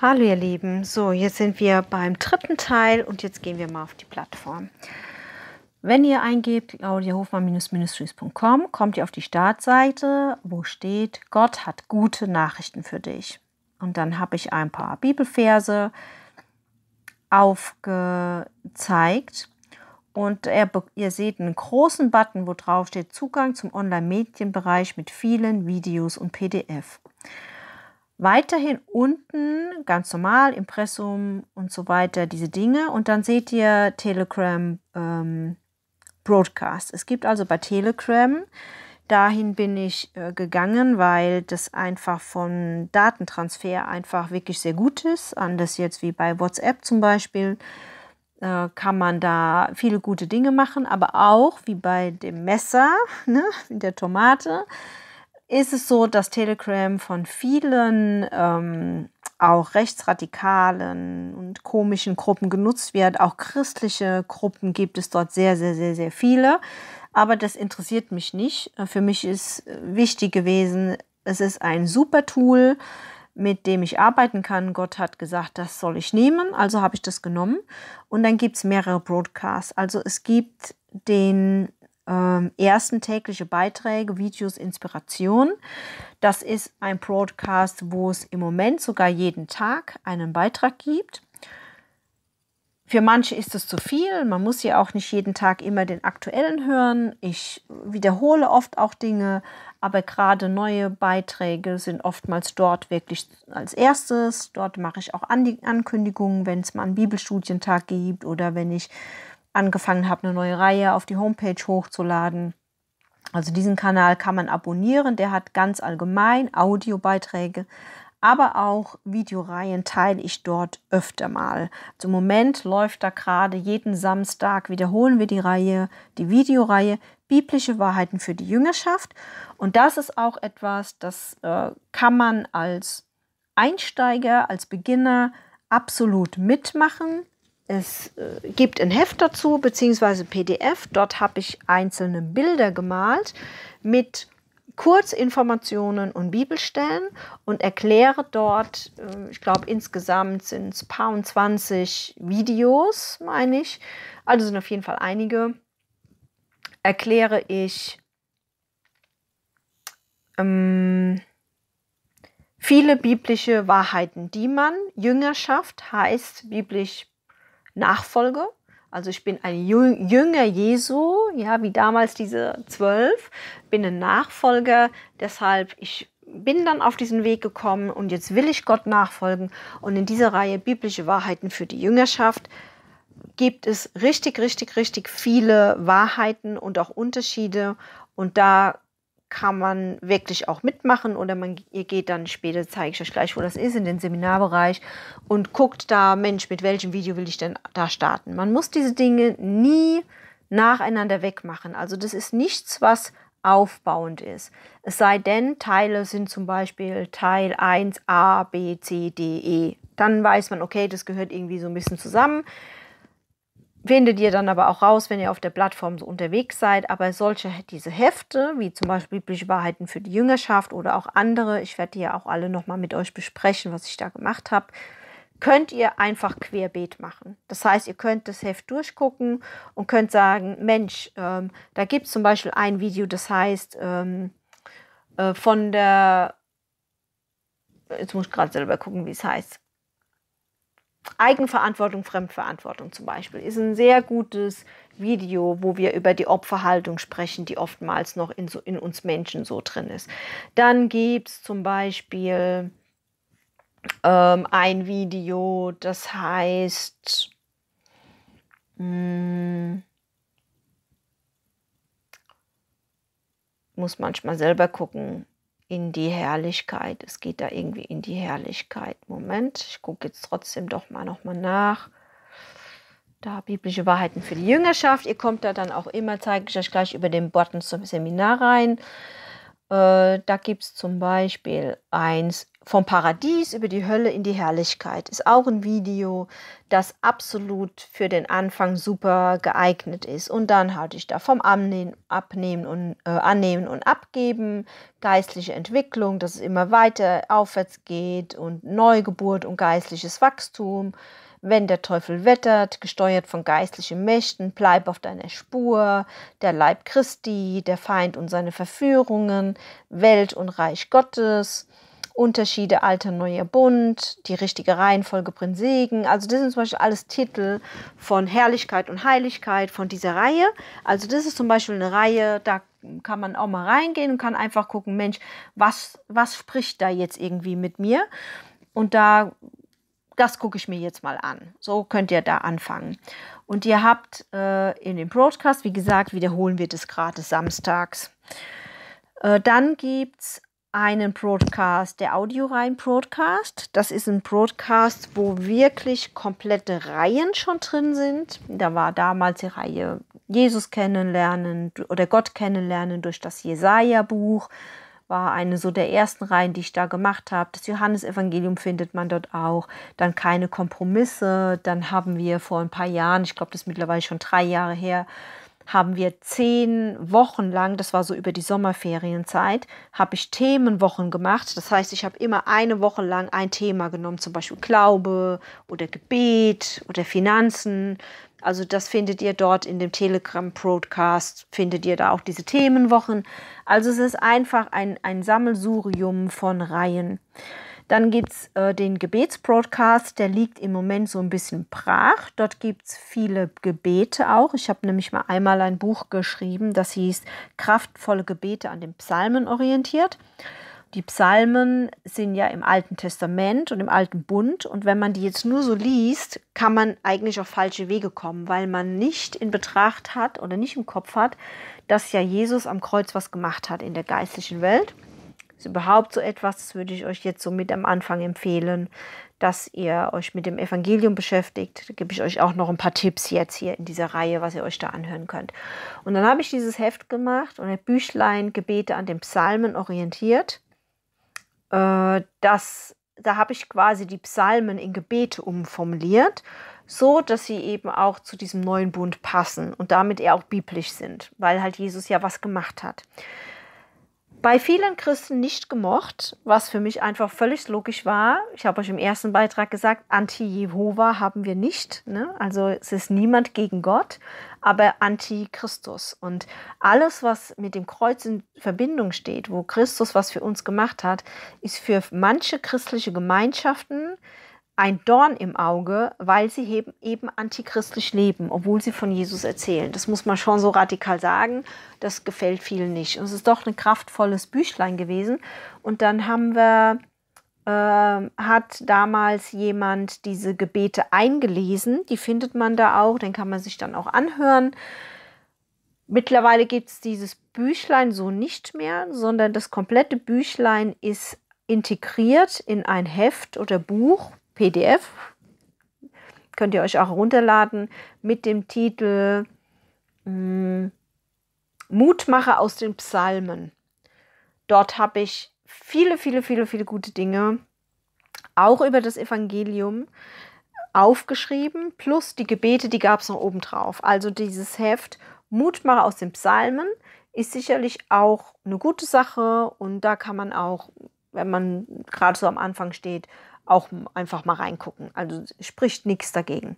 Hallo ihr Lieben, so jetzt sind wir beim dritten Teil und jetzt gehen wir mal auf die Plattform. Wenn ihr eingebt claudiahofmann-ministries.com, kommt ihr auf die Startseite, wo steht, Gott hat gute Nachrichten für dich. Und dann habe ich ein paar Bibelverse aufgezeigt. Und er, ihr seht einen großen Button, wo drauf steht Zugang zum Online-Medienbereich mit vielen Videos und PDF. Weiterhin unten ganz normal, Impressum und so weiter, diese Dinge. Und dann seht ihr Telegram ähm, Broadcast. Es gibt also bei Telegram, dahin bin ich äh, gegangen, weil das einfach von Datentransfer einfach wirklich sehr gut ist. Anders jetzt wie bei WhatsApp zum Beispiel äh, kann man da viele gute Dinge machen, aber auch wie bei dem Messer, ne, in der Tomate, ist es so, dass Telegram von vielen ähm, auch rechtsradikalen und komischen Gruppen genutzt wird. Auch christliche Gruppen gibt es dort sehr, sehr, sehr, sehr viele. Aber das interessiert mich nicht. Für mich ist äh, wichtig gewesen, es ist ein super Tool, mit dem ich arbeiten kann. Gott hat gesagt, das soll ich nehmen, also habe ich das genommen. Und dann gibt es mehrere Broadcasts. Also es gibt den ähm, ersten tägliche Beiträge, Videos, Inspiration. Das ist ein Broadcast, wo es im Moment sogar jeden Tag einen Beitrag gibt. Für manche ist es zu viel. Man muss ja auch nicht jeden Tag immer den aktuellen hören. Ich wiederhole oft auch Dinge, aber gerade neue Beiträge sind oftmals dort wirklich als erstes. Dort mache ich auch Ankündigungen, wenn es mal einen Bibelstudientag gibt oder wenn ich angefangen habe, eine neue Reihe auf die Homepage hochzuladen. Also diesen Kanal kann man abonnieren. Der hat ganz allgemein Audiobeiträge, aber auch Videoreihen teile ich dort öfter mal. Also Moment läuft da gerade jeden Samstag wiederholen wir die Reihe, die Videoreihe Biblische Wahrheiten für die Jüngerschaft. Und das ist auch etwas, das äh, kann man als Einsteiger, als Beginner absolut mitmachen. Es äh, gibt ein Heft dazu, beziehungsweise PDF. Dort habe ich einzelne Bilder gemalt mit Kurzinformationen und Bibelstellen und erkläre dort, äh, ich glaube insgesamt sind es paar und 20 Videos, meine ich. Also sind auf jeden Fall einige. Erkläre ich ähm, viele biblische Wahrheiten, die man, Jüngerschaft heißt biblisch Nachfolger. Also ich bin ein Jünger Jesu, ja, wie damals diese zwölf, bin ein Nachfolger, deshalb ich bin dann auf diesen Weg gekommen und jetzt will ich Gott nachfolgen. Und in dieser Reihe biblische Wahrheiten für die Jüngerschaft gibt es richtig, richtig, richtig viele Wahrheiten und auch Unterschiede. Und da kann man wirklich auch mitmachen oder man ihr geht dann später, zeige ich euch gleich, wo das ist, in den Seminarbereich und guckt da, Mensch, mit welchem Video will ich denn da starten? Man muss diese Dinge nie nacheinander wegmachen. Also das ist nichts, was aufbauend ist. Es sei denn, Teile sind zum Beispiel Teil 1 A, B, C, D, E. Dann weiß man, okay, das gehört irgendwie so ein bisschen zusammen findet ihr dann aber auch raus, wenn ihr auf der Plattform so unterwegs seid. Aber solche, diese Hefte, wie zum Beispiel biblische Wahrheiten für die Jüngerschaft oder auch andere, ich werde die ja auch alle nochmal mit euch besprechen, was ich da gemacht habe, könnt ihr einfach querbeet machen. Das heißt, ihr könnt das Heft durchgucken und könnt sagen, Mensch, ähm, da gibt es zum Beispiel ein Video, das heißt ähm, äh, von der, jetzt muss ich gerade selber gucken, wie es heißt, Eigenverantwortung, Fremdverantwortung zum Beispiel ist ein sehr gutes Video, wo wir über die Opferhaltung sprechen, die oftmals noch in, so, in uns Menschen so drin ist. Dann gibt es zum Beispiel ähm, ein Video, das heißt, mh, hm, muss manchmal selber gucken, in die Herrlichkeit. Es geht da irgendwie in die Herrlichkeit. Moment, ich gucke jetzt trotzdem doch mal nochmal nach. Da biblische Wahrheiten für die Jüngerschaft. Ihr kommt da dann auch immer, zeige ich euch gleich über den Button zum Seminar rein. Äh, da gibt es zum Beispiel eins vom Paradies über die Hölle in die Herrlichkeit ist auch ein Video, das absolut für den Anfang super geeignet ist. Und dann halte ich da vom Annehmen, Abnehmen und äh, Annehmen und Abgeben, geistliche Entwicklung, dass es immer weiter aufwärts geht und Neugeburt und geistliches Wachstum. Wenn der Teufel wettert, gesteuert von geistlichen Mächten, bleib auf deiner Spur, der Leib Christi, der Feind und seine Verführungen, Welt und Reich Gottes Unterschiede alter, neuer Bund, die richtige Reihenfolge Prinz Segen. Also das sind zum Beispiel alles Titel von Herrlichkeit und Heiligkeit von dieser Reihe. Also das ist zum Beispiel eine Reihe, da kann man auch mal reingehen und kann einfach gucken, Mensch, was, was spricht da jetzt irgendwie mit mir? Und da, das gucke ich mir jetzt mal an. So könnt ihr da anfangen. Und ihr habt äh, in dem Broadcast, wie gesagt, wiederholen wir das gratis samstags. Äh, dann gibt es einen Broadcast, der Audioreihen Broadcast. Das ist ein Broadcast, wo wirklich komplette Reihen schon drin sind. Da war damals die Reihe Jesus kennenlernen oder Gott kennenlernen durch das Jesaja-Buch. War eine so der ersten Reihen, die ich da gemacht habe. Das Johannesevangelium findet man dort auch. Dann keine Kompromisse. Dann haben wir vor ein paar Jahren, ich glaube, das ist mittlerweile schon drei Jahre her, haben wir zehn Wochen lang, das war so über die Sommerferienzeit, habe ich Themenwochen gemacht. Das heißt, ich habe immer eine Woche lang ein Thema genommen, zum Beispiel Glaube oder Gebet oder Finanzen. Also das findet ihr dort in dem Telegram-Broadcast, findet ihr da auch diese Themenwochen. Also es ist einfach ein, ein Sammelsurium von Reihen. Dann gibt es äh, den Gebetsbroadcast, der liegt im Moment so ein bisschen brach. Dort gibt es viele Gebete auch. Ich habe nämlich mal einmal ein Buch geschrieben, das hieß Kraftvolle Gebete an den Psalmen orientiert. Die Psalmen sind ja im Alten Testament und im Alten Bund. Und wenn man die jetzt nur so liest, kann man eigentlich auf falsche Wege kommen, weil man nicht in Betracht hat oder nicht im Kopf hat, dass ja Jesus am Kreuz was gemacht hat in der geistlichen Welt ist überhaupt so etwas, das würde ich euch jetzt so mit am Anfang empfehlen, dass ihr euch mit dem Evangelium beschäftigt. Da gebe ich euch auch noch ein paar Tipps jetzt hier in dieser Reihe, was ihr euch da anhören könnt. Und dann habe ich dieses Heft gemacht und ein Büchlein Gebete an den Psalmen orientiert. Äh, das, da habe ich quasi die Psalmen in Gebete umformuliert so dass sie eben auch zu diesem neuen Bund passen und damit eher auch biblisch sind, weil halt Jesus ja was gemacht hat bei vielen Christen nicht gemocht, was für mich einfach völlig logisch war. Ich habe euch im ersten Beitrag gesagt, Anti-Jehova haben wir nicht. Ne? Also es ist niemand gegen Gott, aber Anti-Christus. Und alles, was mit dem Kreuz in Verbindung steht, wo Christus was für uns gemacht hat, ist für manche christliche Gemeinschaften ein Dorn im Auge, weil sie eben antichristlich leben, obwohl sie von Jesus erzählen. Das muss man schon so radikal sagen. Das gefällt vielen nicht. Und es ist doch ein kraftvolles Büchlein gewesen. Und dann haben wir, äh, hat damals jemand diese Gebete eingelesen. Die findet man da auch. Den kann man sich dann auch anhören. Mittlerweile gibt es dieses Büchlein so nicht mehr, sondern das komplette Büchlein ist integriert in ein Heft oder Buch PDF, könnt ihr euch auch runterladen, mit dem Titel mm, Mutmacher aus den Psalmen. Dort habe ich viele, viele, viele, viele gute Dinge, auch über das Evangelium, aufgeschrieben, plus die Gebete, die gab es noch oben drauf. Also dieses Heft Mutmacher aus den Psalmen ist sicherlich auch eine gute Sache und da kann man auch, wenn man gerade so am Anfang steht, auch einfach mal reingucken. Also spricht nichts dagegen.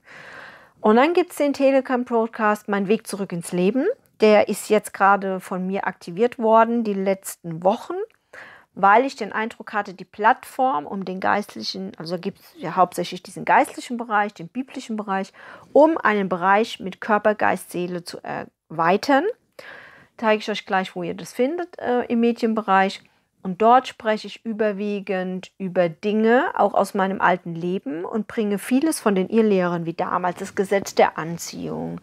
Und dann gibt es den telegram podcast Mein Weg zurück ins Leben. Der ist jetzt gerade von mir aktiviert worden, die letzten Wochen, weil ich den Eindruck hatte, die Plattform, um den geistlichen, also gibt es ja hauptsächlich diesen geistlichen Bereich, den biblischen Bereich, um einen Bereich mit Körper, Geist, Seele zu erweitern. Zeige ich euch gleich, wo ihr das findet äh, im Medienbereich. Und dort spreche ich überwiegend über Dinge, auch aus meinem alten Leben, und bringe vieles von den Irrlehren wie damals, das Gesetz der Anziehung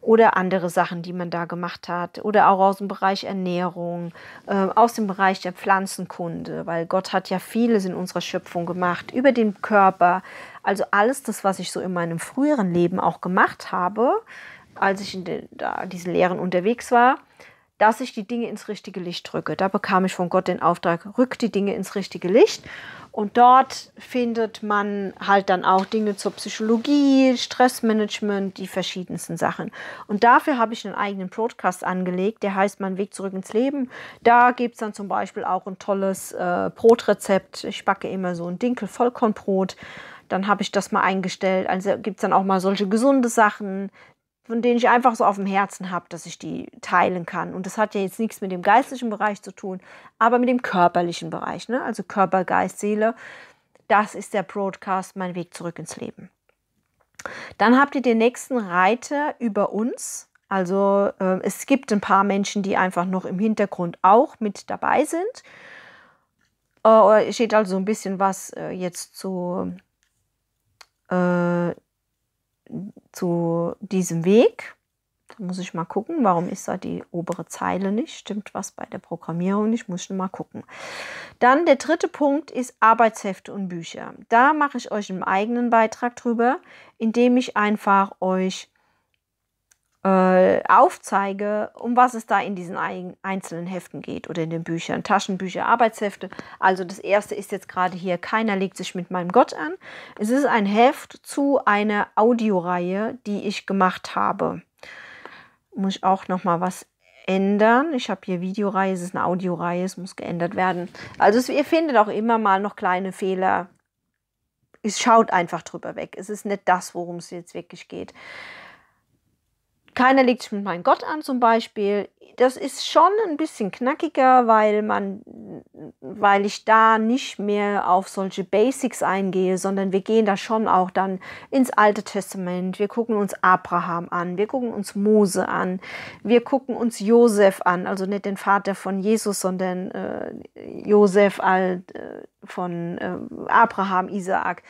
oder andere Sachen, die man da gemacht hat, oder auch aus dem Bereich Ernährung, äh, aus dem Bereich der Pflanzenkunde, weil Gott hat ja vieles in unserer Schöpfung gemacht, über den Körper, also alles das, was ich so in meinem früheren Leben auch gemacht habe, als ich in den, da diesen Lehren unterwegs war dass ich die Dinge ins richtige Licht drücke. Da bekam ich von Gott den Auftrag, rück die Dinge ins richtige Licht. Und dort findet man halt dann auch Dinge zur Psychologie, Stressmanagement, die verschiedensten Sachen. Und dafür habe ich einen eigenen Podcast angelegt, der heißt Mein Weg zurück ins Leben. Da gibt es dann zum Beispiel auch ein tolles äh, Brotrezept. Ich backe immer so ein Dinkel-Vollkornbrot dann habe ich das mal eingestellt. Also gibt es dann auch mal solche gesunde Sachen, von denen ich einfach so auf dem Herzen habe, dass ich die teilen kann. Und das hat ja jetzt nichts mit dem geistlichen Bereich zu tun, aber mit dem körperlichen Bereich, ne? also Körper, Geist, Seele. Das ist der Broadcast, mein Weg zurück ins Leben. Dann habt ihr den nächsten Reiter über uns. Also äh, es gibt ein paar Menschen, die einfach noch im Hintergrund auch mit dabei sind. Äh, steht also ein bisschen was äh, jetzt zu äh, zu diesem Weg. Da muss ich mal gucken, warum ist da die obere Zeile nicht? Stimmt was bei der Programmierung nicht? Muss ich mal gucken. Dann der dritte Punkt ist Arbeitshefte und Bücher. Da mache ich euch einen eigenen Beitrag drüber, indem ich einfach euch äh, aufzeige, um was es da in diesen ein, einzelnen Heften geht oder in den Büchern, Taschenbücher, Arbeitshefte. Also das erste ist jetzt gerade hier, keiner legt sich mit meinem Gott an. Es ist ein Heft zu einer Audioreihe, die ich gemacht habe. Muss ich auch noch mal was ändern. Ich habe hier Videoreihe, es ist eine Audioreihe, es muss geändert werden. Also es, ihr findet auch immer mal noch kleine Fehler. Es schaut einfach drüber weg. Es ist nicht das, worum es jetzt wirklich geht. Keiner legt sich mit meinem Gott an zum Beispiel. Das ist schon ein bisschen knackiger, weil, man, weil ich da nicht mehr auf solche Basics eingehe, sondern wir gehen da schon auch dann ins Alte Testament. Wir gucken uns Abraham an, wir gucken uns Mose an, wir gucken uns Josef an, also nicht den Vater von Jesus, sondern äh, Josef alt, äh, von äh, Abraham, Isaak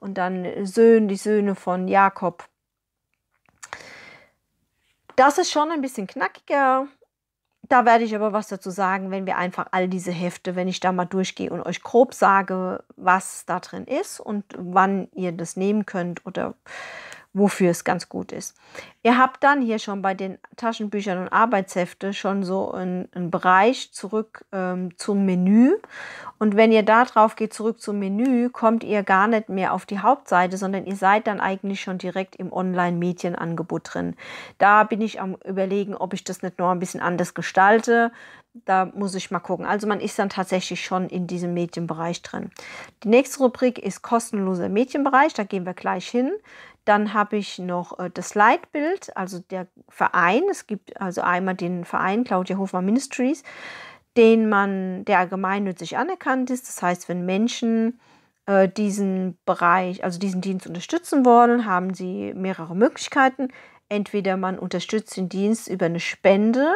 und dann Söhne, die Söhne von Jakob das ist schon ein bisschen knackiger. Da werde ich aber was dazu sagen, wenn wir einfach all diese Hefte, wenn ich da mal durchgehe und euch grob sage, was da drin ist und wann ihr das nehmen könnt oder wofür es ganz gut ist. Ihr habt dann hier schon bei den Taschenbüchern und Arbeitshefte schon so einen, einen Bereich zurück ähm, zum Menü. Und wenn ihr da drauf geht, zurück zum Menü, kommt ihr gar nicht mehr auf die Hauptseite, sondern ihr seid dann eigentlich schon direkt im Online-Medienangebot drin. Da bin ich am Überlegen, ob ich das nicht noch ein bisschen anders gestalte. Da muss ich mal gucken. Also man ist dann tatsächlich schon in diesem Medienbereich drin. Die nächste Rubrik ist kostenloser Medienbereich. Da gehen wir gleich hin. Dann habe ich noch äh, das Leitbild, also der Verein. Es gibt also einmal den Verein Claudia Hofmann Ministries, den man, der allgemeinnützig anerkannt ist. Das heißt, wenn Menschen äh, diesen Bereich, also diesen Dienst unterstützen wollen, haben sie mehrere Möglichkeiten. Entweder man unterstützt den Dienst über eine Spende,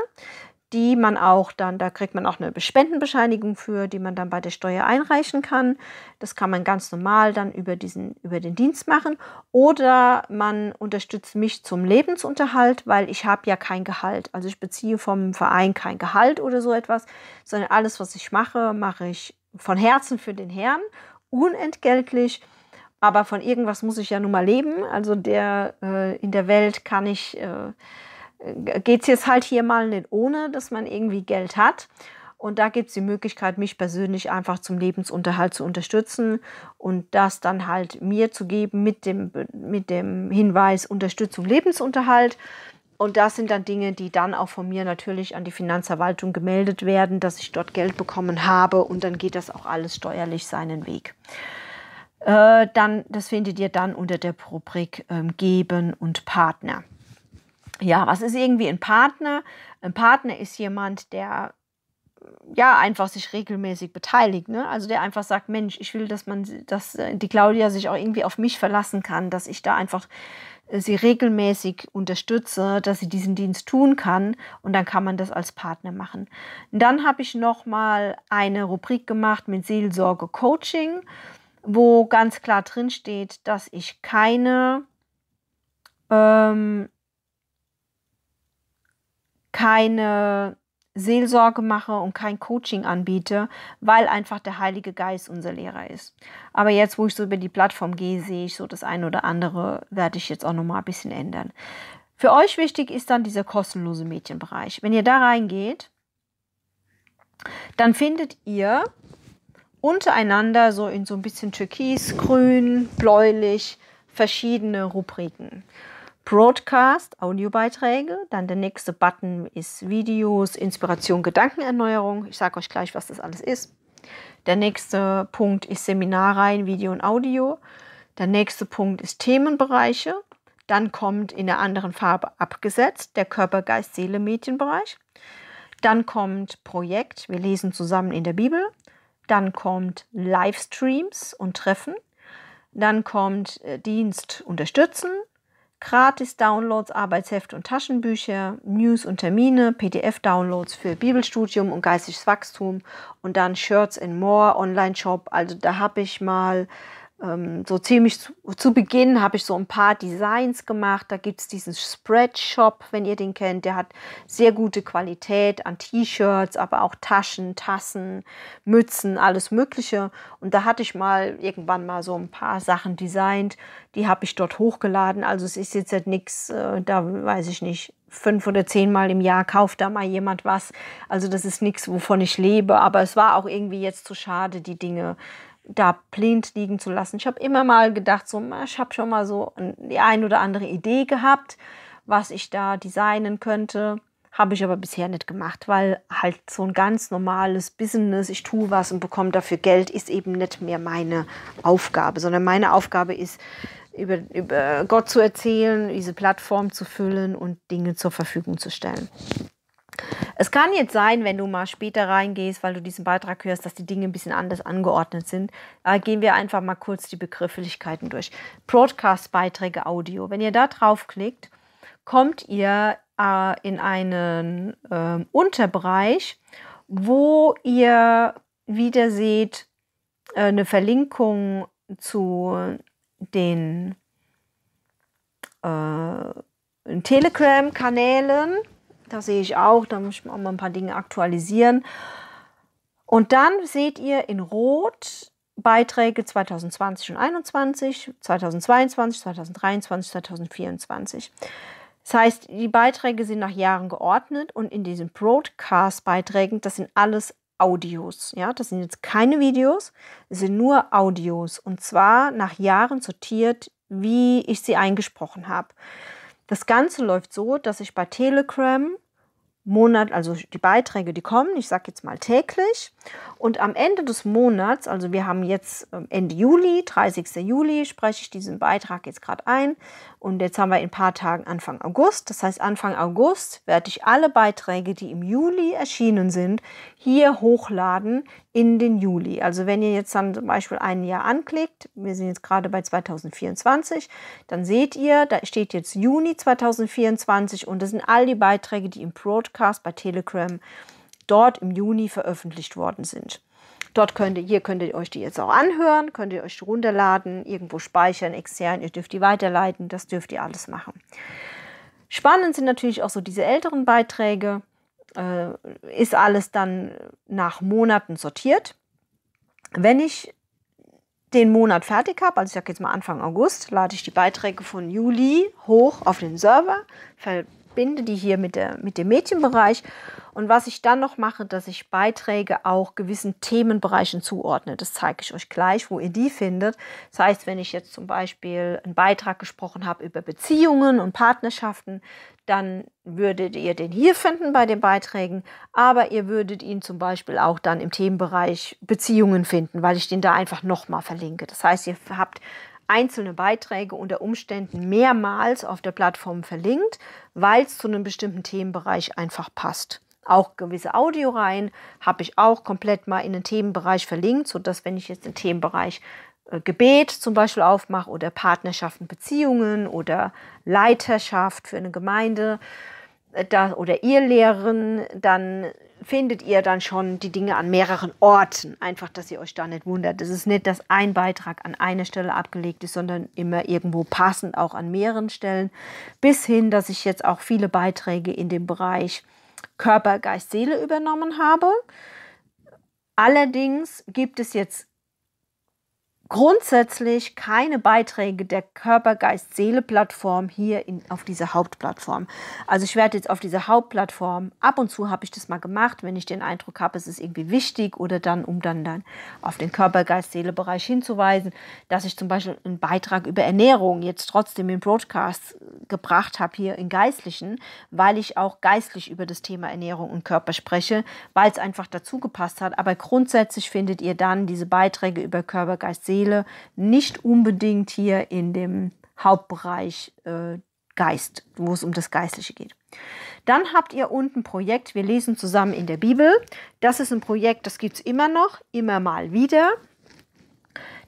die man auch dann, da kriegt man auch eine Spendenbescheinigung für, die man dann bei der Steuer einreichen kann. Das kann man ganz normal dann über, diesen, über den Dienst machen. Oder man unterstützt mich zum Lebensunterhalt, weil ich habe ja kein Gehalt. Also ich beziehe vom Verein kein Gehalt oder so etwas, sondern alles, was ich mache, mache ich von Herzen für den Herrn, unentgeltlich. Aber von irgendwas muss ich ja nun mal leben. Also der äh, in der Welt kann ich... Äh, äh, geht es jetzt halt hier mal nicht ohne, dass man irgendwie Geld hat. Und da gibt es die Möglichkeit, mich persönlich einfach zum Lebensunterhalt zu unterstützen und das dann halt mir zu geben mit dem, mit dem Hinweis Unterstützung Lebensunterhalt. Und das sind dann Dinge, die dann auch von mir natürlich an die Finanzverwaltung gemeldet werden, dass ich dort Geld bekommen habe und dann geht das auch alles steuerlich seinen Weg. Äh, dann, das findet ihr dann unter der Rubrik äh, Geben und Partner ja, was ist irgendwie ein Partner? Ein Partner ist jemand, der ja einfach sich regelmäßig beteiligt. Ne? Also der einfach sagt, Mensch, ich will, dass man, dass äh, die Claudia sich auch irgendwie auf mich verlassen kann, dass ich da einfach äh, sie regelmäßig unterstütze, dass sie diesen Dienst tun kann und dann kann man das als Partner machen. Und dann habe ich noch mal eine Rubrik gemacht mit Seelsorge Coaching, wo ganz klar drin steht, dass ich keine ähm, keine Seelsorge mache und kein Coaching anbiete, weil einfach der Heilige Geist unser Lehrer ist. Aber jetzt, wo ich so über die Plattform gehe, sehe ich so das eine oder andere, werde ich jetzt auch nochmal ein bisschen ändern. Für euch wichtig ist dann dieser kostenlose Mädchenbereich. Wenn ihr da reingeht, dann findet ihr untereinander so in so ein bisschen türkis, grün, bläulich verschiedene Rubriken. Broadcast, Audiobeiträge. Dann der nächste Button ist Videos, Inspiration, Gedankenerneuerung. Ich sage euch gleich, was das alles ist. Der nächste Punkt ist Seminarreihen, Video und Audio. Der nächste Punkt ist Themenbereiche. Dann kommt in der anderen Farbe abgesetzt der Körper, Geist, Seele, Medienbereich. Dann kommt Projekt, wir lesen zusammen in der Bibel. Dann kommt Livestreams und Treffen. Dann kommt äh, Dienst unterstützen, gratis Downloads, Arbeitsheft und Taschenbücher, News und Termine, PDF-Downloads für Bibelstudium und geistiges Wachstum und dann Shirts in More Online-Shop. Also da habe ich mal ähm, so ziemlich zu, zu Beginn habe ich so ein paar Designs gemacht. Da gibt es diesen Spreadshop, wenn ihr den kennt. Der hat sehr gute Qualität an T-Shirts, aber auch Taschen, Tassen, Mützen, alles Mögliche. Und da hatte ich mal irgendwann mal so ein paar Sachen designt. Die habe ich dort hochgeladen. Also es ist jetzt halt nichts, äh, da weiß ich nicht, fünf oder zehn Mal im Jahr kauft da mal jemand was. Also das ist nichts, wovon ich lebe. Aber es war auch irgendwie jetzt zu schade, die Dinge da blind liegen zu lassen. Ich habe immer mal gedacht, so, ich habe schon mal so die ein oder andere Idee gehabt, was ich da designen könnte. Habe ich aber bisher nicht gemacht, weil halt so ein ganz normales Business, ich tue was und bekomme dafür Geld, ist eben nicht mehr meine Aufgabe, sondern meine Aufgabe ist, über, über Gott zu erzählen, diese Plattform zu füllen und Dinge zur Verfügung zu stellen. Es kann jetzt sein, wenn du mal später reingehst, weil du diesen Beitrag hörst, dass die Dinge ein bisschen anders angeordnet sind. Da gehen wir einfach mal kurz die Begrifflichkeiten durch. Broadcast-Beiträge Audio. Wenn ihr da draufklickt, kommt ihr äh, in einen äh, Unterbereich, wo ihr wieder seht äh, eine Verlinkung zu den äh, Telegram-Kanälen da sehe ich auch, da muss ich auch mal ein paar Dinge aktualisieren. Und dann seht ihr in Rot Beiträge 2020 und 2021, 2022, 2023, 2024. Das heißt, die Beiträge sind nach Jahren geordnet und in diesen Broadcast-Beiträgen, das sind alles Audios. Ja, das sind jetzt keine Videos, es sind nur Audios und zwar nach Jahren sortiert, wie ich sie eingesprochen habe. Das Ganze läuft so, dass ich bei Telegram Monat, also die Beiträge, die kommen, ich sage jetzt mal täglich. Und am Ende des Monats, also wir haben jetzt ähm, Ende Juli, 30. Juli, spreche ich diesen Beitrag jetzt gerade ein. Und jetzt haben wir in ein paar Tagen Anfang August. Das heißt, Anfang August werde ich alle Beiträge, die im Juli erschienen sind, hier hochladen in den Juli. Also wenn ihr jetzt dann zum Beispiel ein Jahr anklickt, wir sind jetzt gerade bei 2024, dann seht ihr, da steht jetzt Juni 2024 und das sind all die Beiträge, die im Broadcast bei Telegram dort im Juni veröffentlicht worden sind. Dort könnt ihr, hier könnt ihr euch die jetzt auch anhören, könnt ihr euch runterladen, irgendwo speichern, extern, ihr dürft die weiterleiten, das dürft ihr alles machen. Spannend sind natürlich auch so diese älteren Beiträge, äh, ist alles dann nach Monaten sortiert. Wenn ich den Monat fertig habe, also ich sage jetzt mal Anfang August, lade ich die Beiträge von Juli hoch auf den Server, ver verbinde die hier mit, der, mit dem Mädchenbereich. Und was ich dann noch mache, dass ich Beiträge auch gewissen Themenbereichen zuordne. Das zeige ich euch gleich, wo ihr die findet. Das heißt, wenn ich jetzt zum Beispiel einen Beitrag gesprochen habe über Beziehungen und Partnerschaften, dann würdet ihr den hier finden bei den Beiträgen, aber ihr würdet ihn zum Beispiel auch dann im Themenbereich Beziehungen finden, weil ich den da einfach nochmal verlinke. Das heißt, ihr habt einzelne Beiträge unter Umständen mehrmals auf der Plattform verlinkt, weil es zu einem bestimmten Themenbereich einfach passt. Auch gewisse Audioreihen habe ich auch komplett mal in den Themenbereich verlinkt, sodass wenn ich jetzt den Themenbereich äh, Gebet zum Beispiel aufmache oder Partnerschaften, Beziehungen oder Leiterschaft für eine Gemeinde, äh, da, oder ihr Lehren, dann findet ihr dann schon die Dinge an mehreren Orten. Einfach, dass ihr euch da nicht wundert. Es ist nicht, dass ein Beitrag an einer Stelle abgelegt ist, sondern immer irgendwo passend auch an mehreren Stellen. Bis hin, dass ich jetzt auch viele Beiträge in dem Bereich Körper, Geist, Seele übernommen habe. Allerdings gibt es jetzt grundsätzlich keine Beiträge der Körper-Geist-Seele-Plattform hier in, auf dieser Hauptplattform. Also ich werde jetzt auf dieser Hauptplattform, ab und zu habe ich das mal gemacht, wenn ich den Eindruck habe, es ist irgendwie wichtig oder dann, um dann, dann auf den Körper-Geist-Seele-Bereich hinzuweisen, dass ich zum Beispiel einen Beitrag über Ernährung jetzt trotzdem im Broadcast gebracht habe, hier in Geistlichen, weil ich auch geistlich über das Thema Ernährung und Körper spreche, weil es einfach dazu gepasst hat. Aber grundsätzlich findet ihr dann diese Beiträge über Körper-Geist-Seele Seele nicht unbedingt hier in dem Hauptbereich äh, Geist, wo es um das Geistliche geht. Dann habt ihr unten Projekt, wir lesen zusammen in der Bibel. Das ist ein Projekt, das gibt es immer noch, immer mal wieder,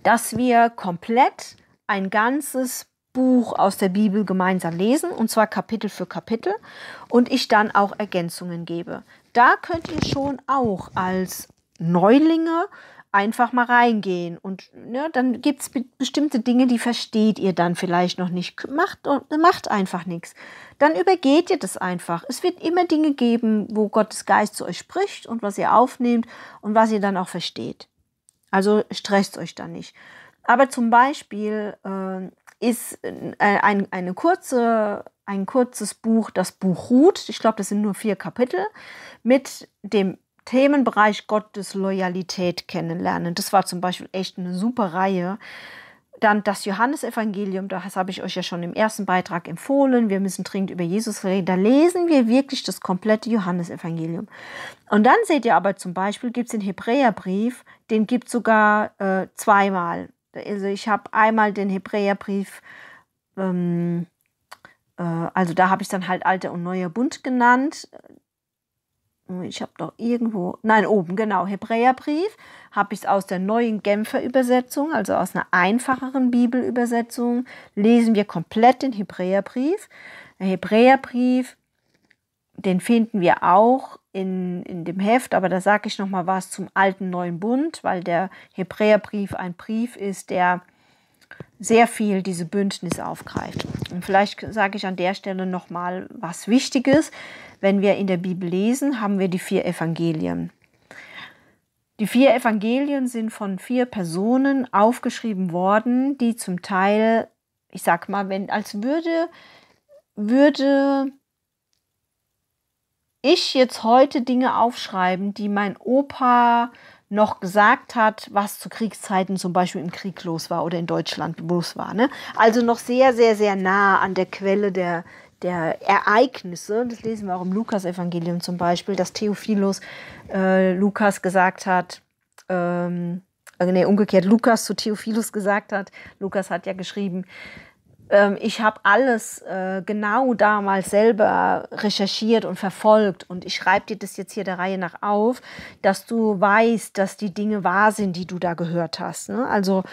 dass wir komplett ein ganzes Buch aus der Bibel gemeinsam lesen, und zwar Kapitel für Kapitel, und ich dann auch Ergänzungen gebe. Da könnt ihr schon auch als Neulinge einfach mal reingehen. Und ne, dann gibt es bestimmte Dinge, die versteht ihr dann vielleicht noch nicht. Macht, macht einfach nichts. Dann übergeht ihr das einfach. Es wird immer Dinge geben, wo Gottes Geist zu euch spricht und was ihr aufnehmt und was ihr dann auch versteht. Also stresst euch da nicht. Aber zum Beispiel ähm, äh, ist ein, eine kurze, ein kurzes Buch, das Buch Ruth, ich glaube, das sind nur vier Kapitel, mit dem Themenbereich Gottes Loyalität kennenlernen. Das war zum Beispiel echt eine super Reihe. Dann das Johannesevangelium, das habe ich euch ja schon im ersten Beitrag empfohlen. Wir müssen dringend über Jesus reden. Da lesen wir wirklich das komplette Johannesevangelium. Und dann seht ihr aber zum Beispiel, gibt es den Hebräerbrief, den gibt es sogar äh, zweimal. Also ich habe einmal den Hebräerbrief, ähm, äh, also da habe ich dann halt Alter und Neuer Bund genannt. Hm, ich habe doch irgendwo, nein, oben, genau, Hebräerbrief, habe ich es aus der neuen Genfer Übersetzung, also aus einer einfacheren Bibelübersetzung, lesen wir komplett den Hebräerbrief. Der Hebräerbrief, den finden wir auch in, in dem Heft, aber da sage ich nochmal was zum alten neuen Bund, weil der Hebräerbrief ein Brief ist, der sehr viel diese Bündnis aufgreift. Und vielleicht sage ich an der Stelle nochmal was Wichtiges. Wenn wir in der Bibel lesen, haben wir die vier Evangelien. Die vier Evangelien sind von vier Personen aufgeschrieben worden, die zum Teil, ich sag mal, wenn als würde würde ich jetzt heute Dinge aufschreiben, die mein Opa noch gesagt hat, was zu Kriegszeiten zum Beispiel im Krieg los war oder in Deutschland los war. Ne? Also noch sehr, sehr, sehr nah an der Quelle der der Ereignisse, das lesen wir auch im Lukas-Evangelium zum Beispiel, dass Theophilus äh, Lukas gesagt hat, ähm, also nee, umgekehrt, Lukas zu Theophilus gesagt hat, Lukas hat ja geschrieben, ähm, ich habe alles äh, genau damals selber recherchiert und verfolgt und ich schreibe dir das jetzt hier der Reihe nach auf, dass du weißt, dass die Dinge wahr sind, die du da gehört hast. Ne? Also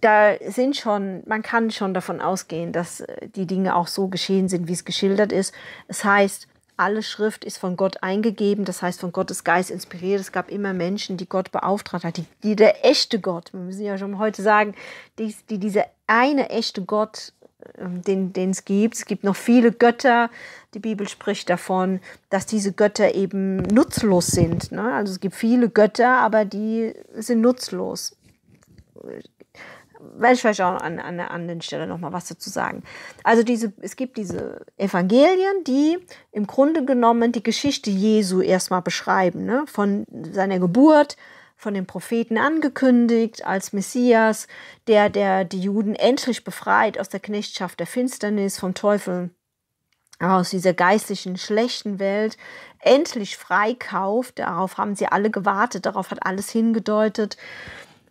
da sind schon, man kann schon davon ausgehen, dass äh, die Dinge auch so geschehen sind, wie es geschildert ist. Es das heißt, alle Schrift ist von Gott eingegeben, das heißt von Gottes Geist inspiriert. Es gab immer Menschen, die Gott beauftragt hat, die, die der echte Gott, wir müssen ja schon heute sagen, die, die dieser eine echte Gott, ähm, den, es gibt. Es gibt noch viele Götter. Die Bibel spricht davon, dass diese Götter eben nutzlos sind. Ne? Also es gibt viele Götter, aber die sind nutzlos werde ich vielleicht auch an, an einer anderen Stelle nochmal was dazu sagen. Also diese, es gibt diese Evangelien, die im Grunde genommen die Geschichte Jesu erstmal beschreiben, ne? von seiner Geburt, von den Propheten angekündigt als Messias, der, der die Juden endlich befreit aus der Knechtschaft der Finsternis, vom Teufel, aus dieser geistlichen, schlechten Welt, endlich freikauft. Darauf haben sie alle gewartet, darauf hat alles hingedeutet.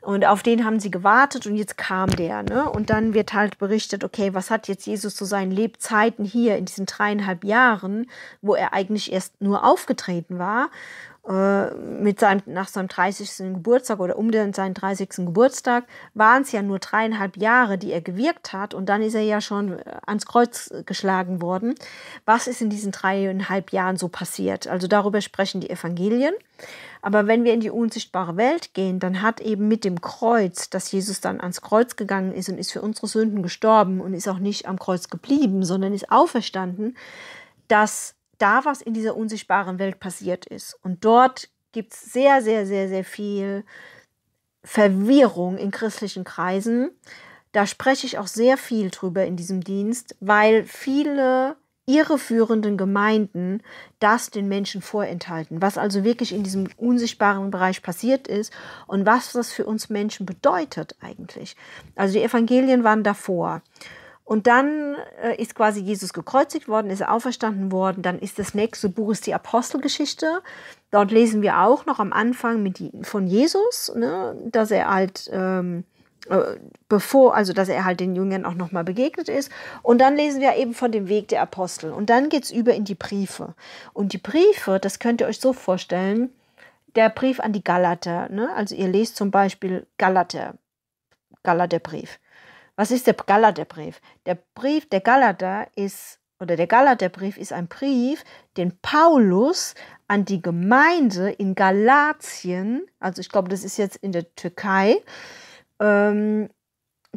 Und auf den haben sie gewartet und jetzt kam der. Ne? Und dann wird halt berichtet, okay, was hat jetzt Jesus zu seinen Lebzeiten hier in diesen dreieinhalb Jahren, wo er eigentlich erst nur aufgetreten war äh, mit seinem, nach seinem 30. Geburtstag oder um den, seinen 30. Geburtstag waren es ja nur dreieinhalb Jahre, die er gewirkt hat und dann ist er ja schon äh, ans Kreuz geschlagen worden. Was ist in diesen dreieinhalb Jahren so passiert? Also darüber sprechen die Evangelien. Aber wenn wir in die unsichtbare Welt gehen, dann hat eben mit dem Kreuz, dass Jesus dann ans Kreuz gegangen ist und ist für unsere Sünden gestorben und ist auch nicht am Kreuz geblieben, sondern ist auferstanden, dass da was in dieser unsichtbaren Welt passiert ist. Und dort gibt es sehr, sehr, sehr, sehr viel Verwirrung in christlichen Kreisen. Da spreche ich auch sehr viel drüber in diesem Dienst, weil viele irreführenden Gemeinden das den Menschen vorenthalten, was also wirklich in diesem unsichtbaren Bereich passiert ist und was das für uns Menschen bedeutet eigentlich. Also die Evangelien waren davor. Und dann äh, ist quasi Jesus gekreuzigt worden, ist auferstanden worden. Dann ist das nächste Buch ist die Apostelgeschichte. Dort lesen wir auch noch am Anfang mit, von Jesus, ne, dass er halt ähm, äh, bevor, also dass er halt den Jüngern auch nochmal begegnet ist. Und dann lesen wir eben von dem Weg der Apostel. Und dann geht es über in die Briefe. Und die Briefe, das könnt ihr euch so vorstellen, der Brief an die Galater. Ne? Also ihr lest zum Beispiel Galater, Galaterbrief. Was ist der Galaterbrief? Der Brief der Galater ist oder der Galaterbrief ist ein Brief, den Paulus an die Gemeinde in Galatien, also ich glaube, das ist jetzt in der Türkei, ähm,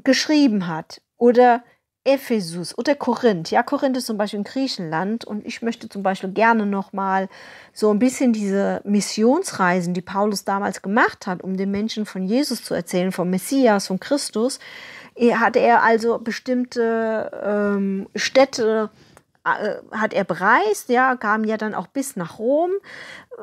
geschrieben hat. Oder Ephesus oder Korinth. Ja, Korinth ist zum Beispiel in Griechenland und ich möchte zum Beispiel gerne nochmal so ein bisschen diese Missionsreisen, die Paulus damals gemacht hat, um den Menschen von Jesus zu erzählen, vom Messias, von Christus, hatte er also bestimmte ähm, Städte äh, hat er bereist, ja, kam ja dann auch bis nach Rom,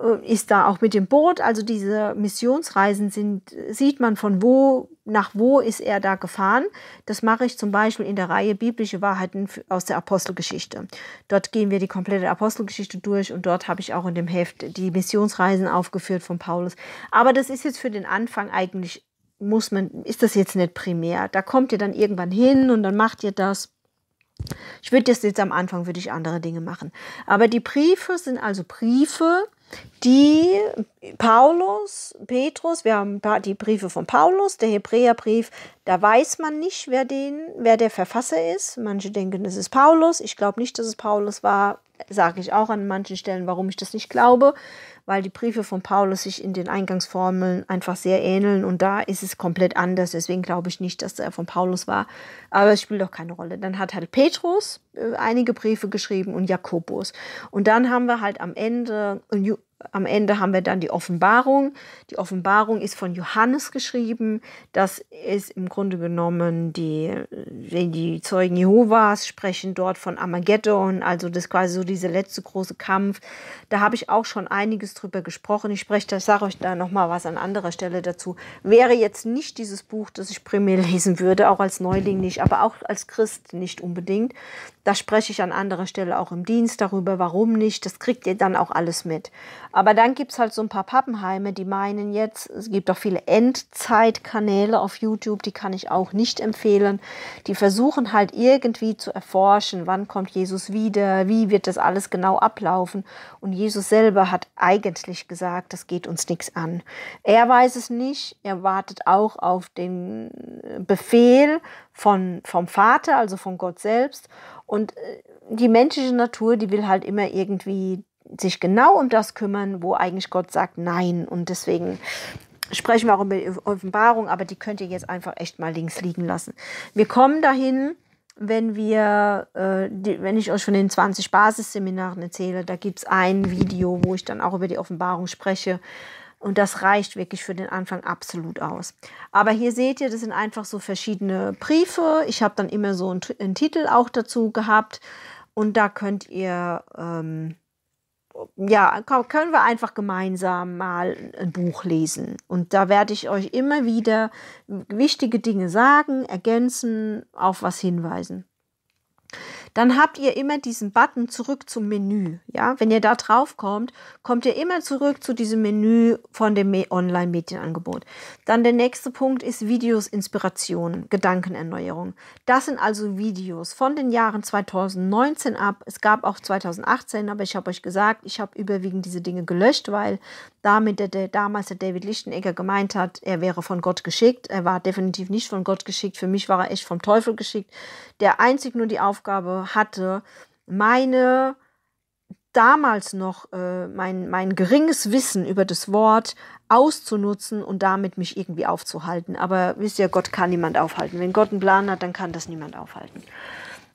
äh, ist da auch mit dem Boot. Also diese Missionsreisen sind, sieht man von wo nach wo ist er da gefahren. Das mache ich zum Beispiel in der Reihe biblische Wahrheiten aus der Apostelgeschichte. Dort gehen wir die komplette Apostelgeschichte durch und dort habe ich auch in dem Heft die Missionsreisen aufgeführt von Paulus. Aber das ist jetzt für den Anfang eigentlich muss man, ist das jetzt nicht primär. Da kommt ihr dann irgendwann hin und dann macht ihr das. Ich würde das jetzt am Anfang, würde ich andere Dinge machen. Aber die Briefe sind also Briefe, die Paulus, Petrus, wir haben die Briefe von Paulus, der Hebräerbrief, da weiß man nicht, wer, den, wer der Verfasser ist. Manche denken, es ist Paulus. Ich glaube nicht, dass es Paulus war. Sage ich auch an manchen Stellen, warum ich das nicht glaube weil die Briefe von Paulus sich in den Eingangsformeln einfach sehr ähneln und da ist es komplett anders. Deswegen glaube ich nicht, dass er von Paulus war, aber es spielt auch keine Rolle. Dann hat halt Petrus äh, einige Briefe geschrieben und Jakobus. Und dann haben wir halt am Ende am Ende haben wir dann die Offenbarung. Die Offenbarung ist von Johannes geschrieben. Das ist im Grunde genommen die, die Zeugen Jehovas sprechen dort von Armageddon, also das ist quasi so dieser letzte große Kampf. Da habe ich auch schon einiges drüber gesprochen. Ich spreche, das sage euch da nochmal was an anderer Stelle dazu. Wäre jetzt nicht dieses Buch, das ich primär lesen würde, auch als Neuling nicht, aber auch als Christ nicht unbedingt. Da spreche ich an anderer Stelle auch im Dienst darüber, warum nicht. Das kriegt ihr dann auch alles mit. Aber dann gibt es halt so ein paar Pappenheime, die meinen jetzt, es gibt auch viele Endzeitkanäle auf YouTube, die kann ich auch nicht empfehlen. Die versuchen halt irgendwie zu erforschen, wann kommt Jesus wieder, wie wird das alles genau ablaufen. Und Jesus selber hat eigentlich gesagt, das geht uns nichts an. Er weiß es nicht, er wartet auch auf den Befehl von, vom Vater, also von Gott selbst. Und äh, die menschliche Natur, die will halt immer irgendwie sich genau um das kümmern, wo eigentlich Gott sagt Nein. Und deswegen sprechen wir auch über die Offenbarung, aber die könnt ihr jetzt einfach echt mal links liegen lassen. Wir kommen dahin, wenn wir, äh, die, wenn ich euch von den 20 Basisseminaren erzähle, da gibt es ein Video, wo ich dann auch über die Offenbarung spreche. Und das reicht wirklich für den Anfang absolut aus. Aber hier seht ihr, das sind einfach so verschiedene Briefe. Ich habe dann immer so einen, einen, Titel auch dazu gehabt. Und da könnt ihr ähm, ja, können wir einfach gemeinsam mal ein Buch lesen. Und da werde ich euch immer wieder wichtige Dinge sagen, ergänzen, auf was hinweisen dann habt ihr immer diesen Button zurück zum Menü. Ja, wenn ihr da drauf kommt, kommt ihr immer zurück zu diesem Menü von dem Online-Medienangebot. Dann der nächste Punkt ist Videos, Inspiration, Gedankenerneuerung. Das sind also Videos von den Jahren 2019 ab. Es gab auch 2018, aber ich habe euch gesagt, ich habe überwiegend diese Dinge gelöscht, weil damit der, damals der David Lichtenegger gemeint hat, er wäre von Gott geschickt. Er war definitiv nicht von Gott geschickt. Für mich war er echt vom Teufel geschickt, der einzig nur die Aufgabe hatte, meine damals noch äh, mein, mein geringes Wissen über das Wort auszunutzen und damit mich irgendwie aufzuhalten. Aber wisst ihr, Gott kann niemand aufhalten. Wenn Gott einen Plan hat, dann kann das niemand aufhalten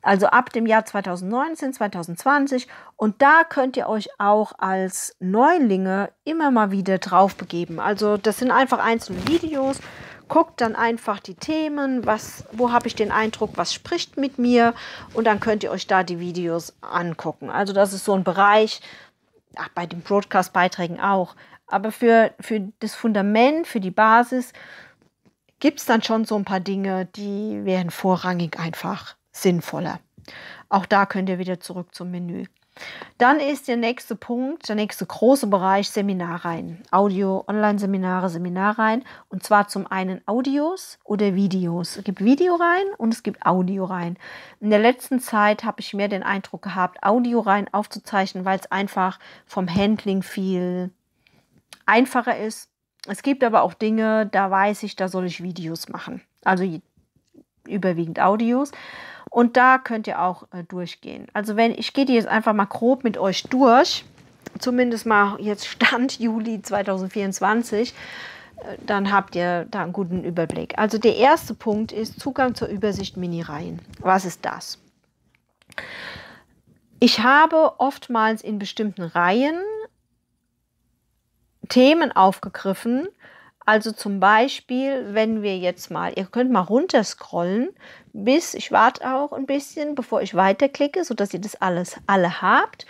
also ab dem Jahr 2019, 2020. Und da könnt ihr euch auch als Neulinge immer mal wieder drauf begeben. Also das sind einfach einzelne Videos. Guckt dann einfach die Themen, was, wo habe ich den Eindruck, was spricht mit mir. Und dann könnt ihr euch da die Videos angucken. Also das ist so ein Bereich, ach, bei den Broadcast-Beiträgen auch. Aber für, für das Fundament, für die Basis gibt es dann schon so ein paar Dinge, die werden vorrangig einfach sinnvoller. Auch da könnt ihr wieder zurück zum Menü. Dann ist der nächste Punkt, der nächste große Bereich Seminarreihen. Audio, Online-Seminare, Seminarreihen. Und zwar zum einen Audios oder Videos. Es gibt Videoreihen und es gibt Audioreihen. In der letzten Zeit habe ich mehr den Eindruck gehabt, Audioreihen aufzuzeichnen, weil es einfach vom Handling viel einfacher ist. Es gibt aber auch Dinge, da weiß ich, da soll ich Videos machen. Also überwiegend Audios. Und da könnt ihr auch äh, durchgehen. Also wenn ich gehe die jetzt einfach mal grob mit euch durch, zumindest mal jetzt Stand Juli 2024, äh, dann habt ihr da einen guten Überblick. Also der erste Punkt ist Zugang zur Übersicht Mini-Reihen. Was ist das? Ich habe oftmals in bestimmten Reihen Themen aufgegriffen, also zum Beispiel, wenn wir jetzt mal, ihr könnt mal runterscrollen, bis ich warte auch ein bisschen, bevor ich weiterklicke, sodass ihr das alles alle habt.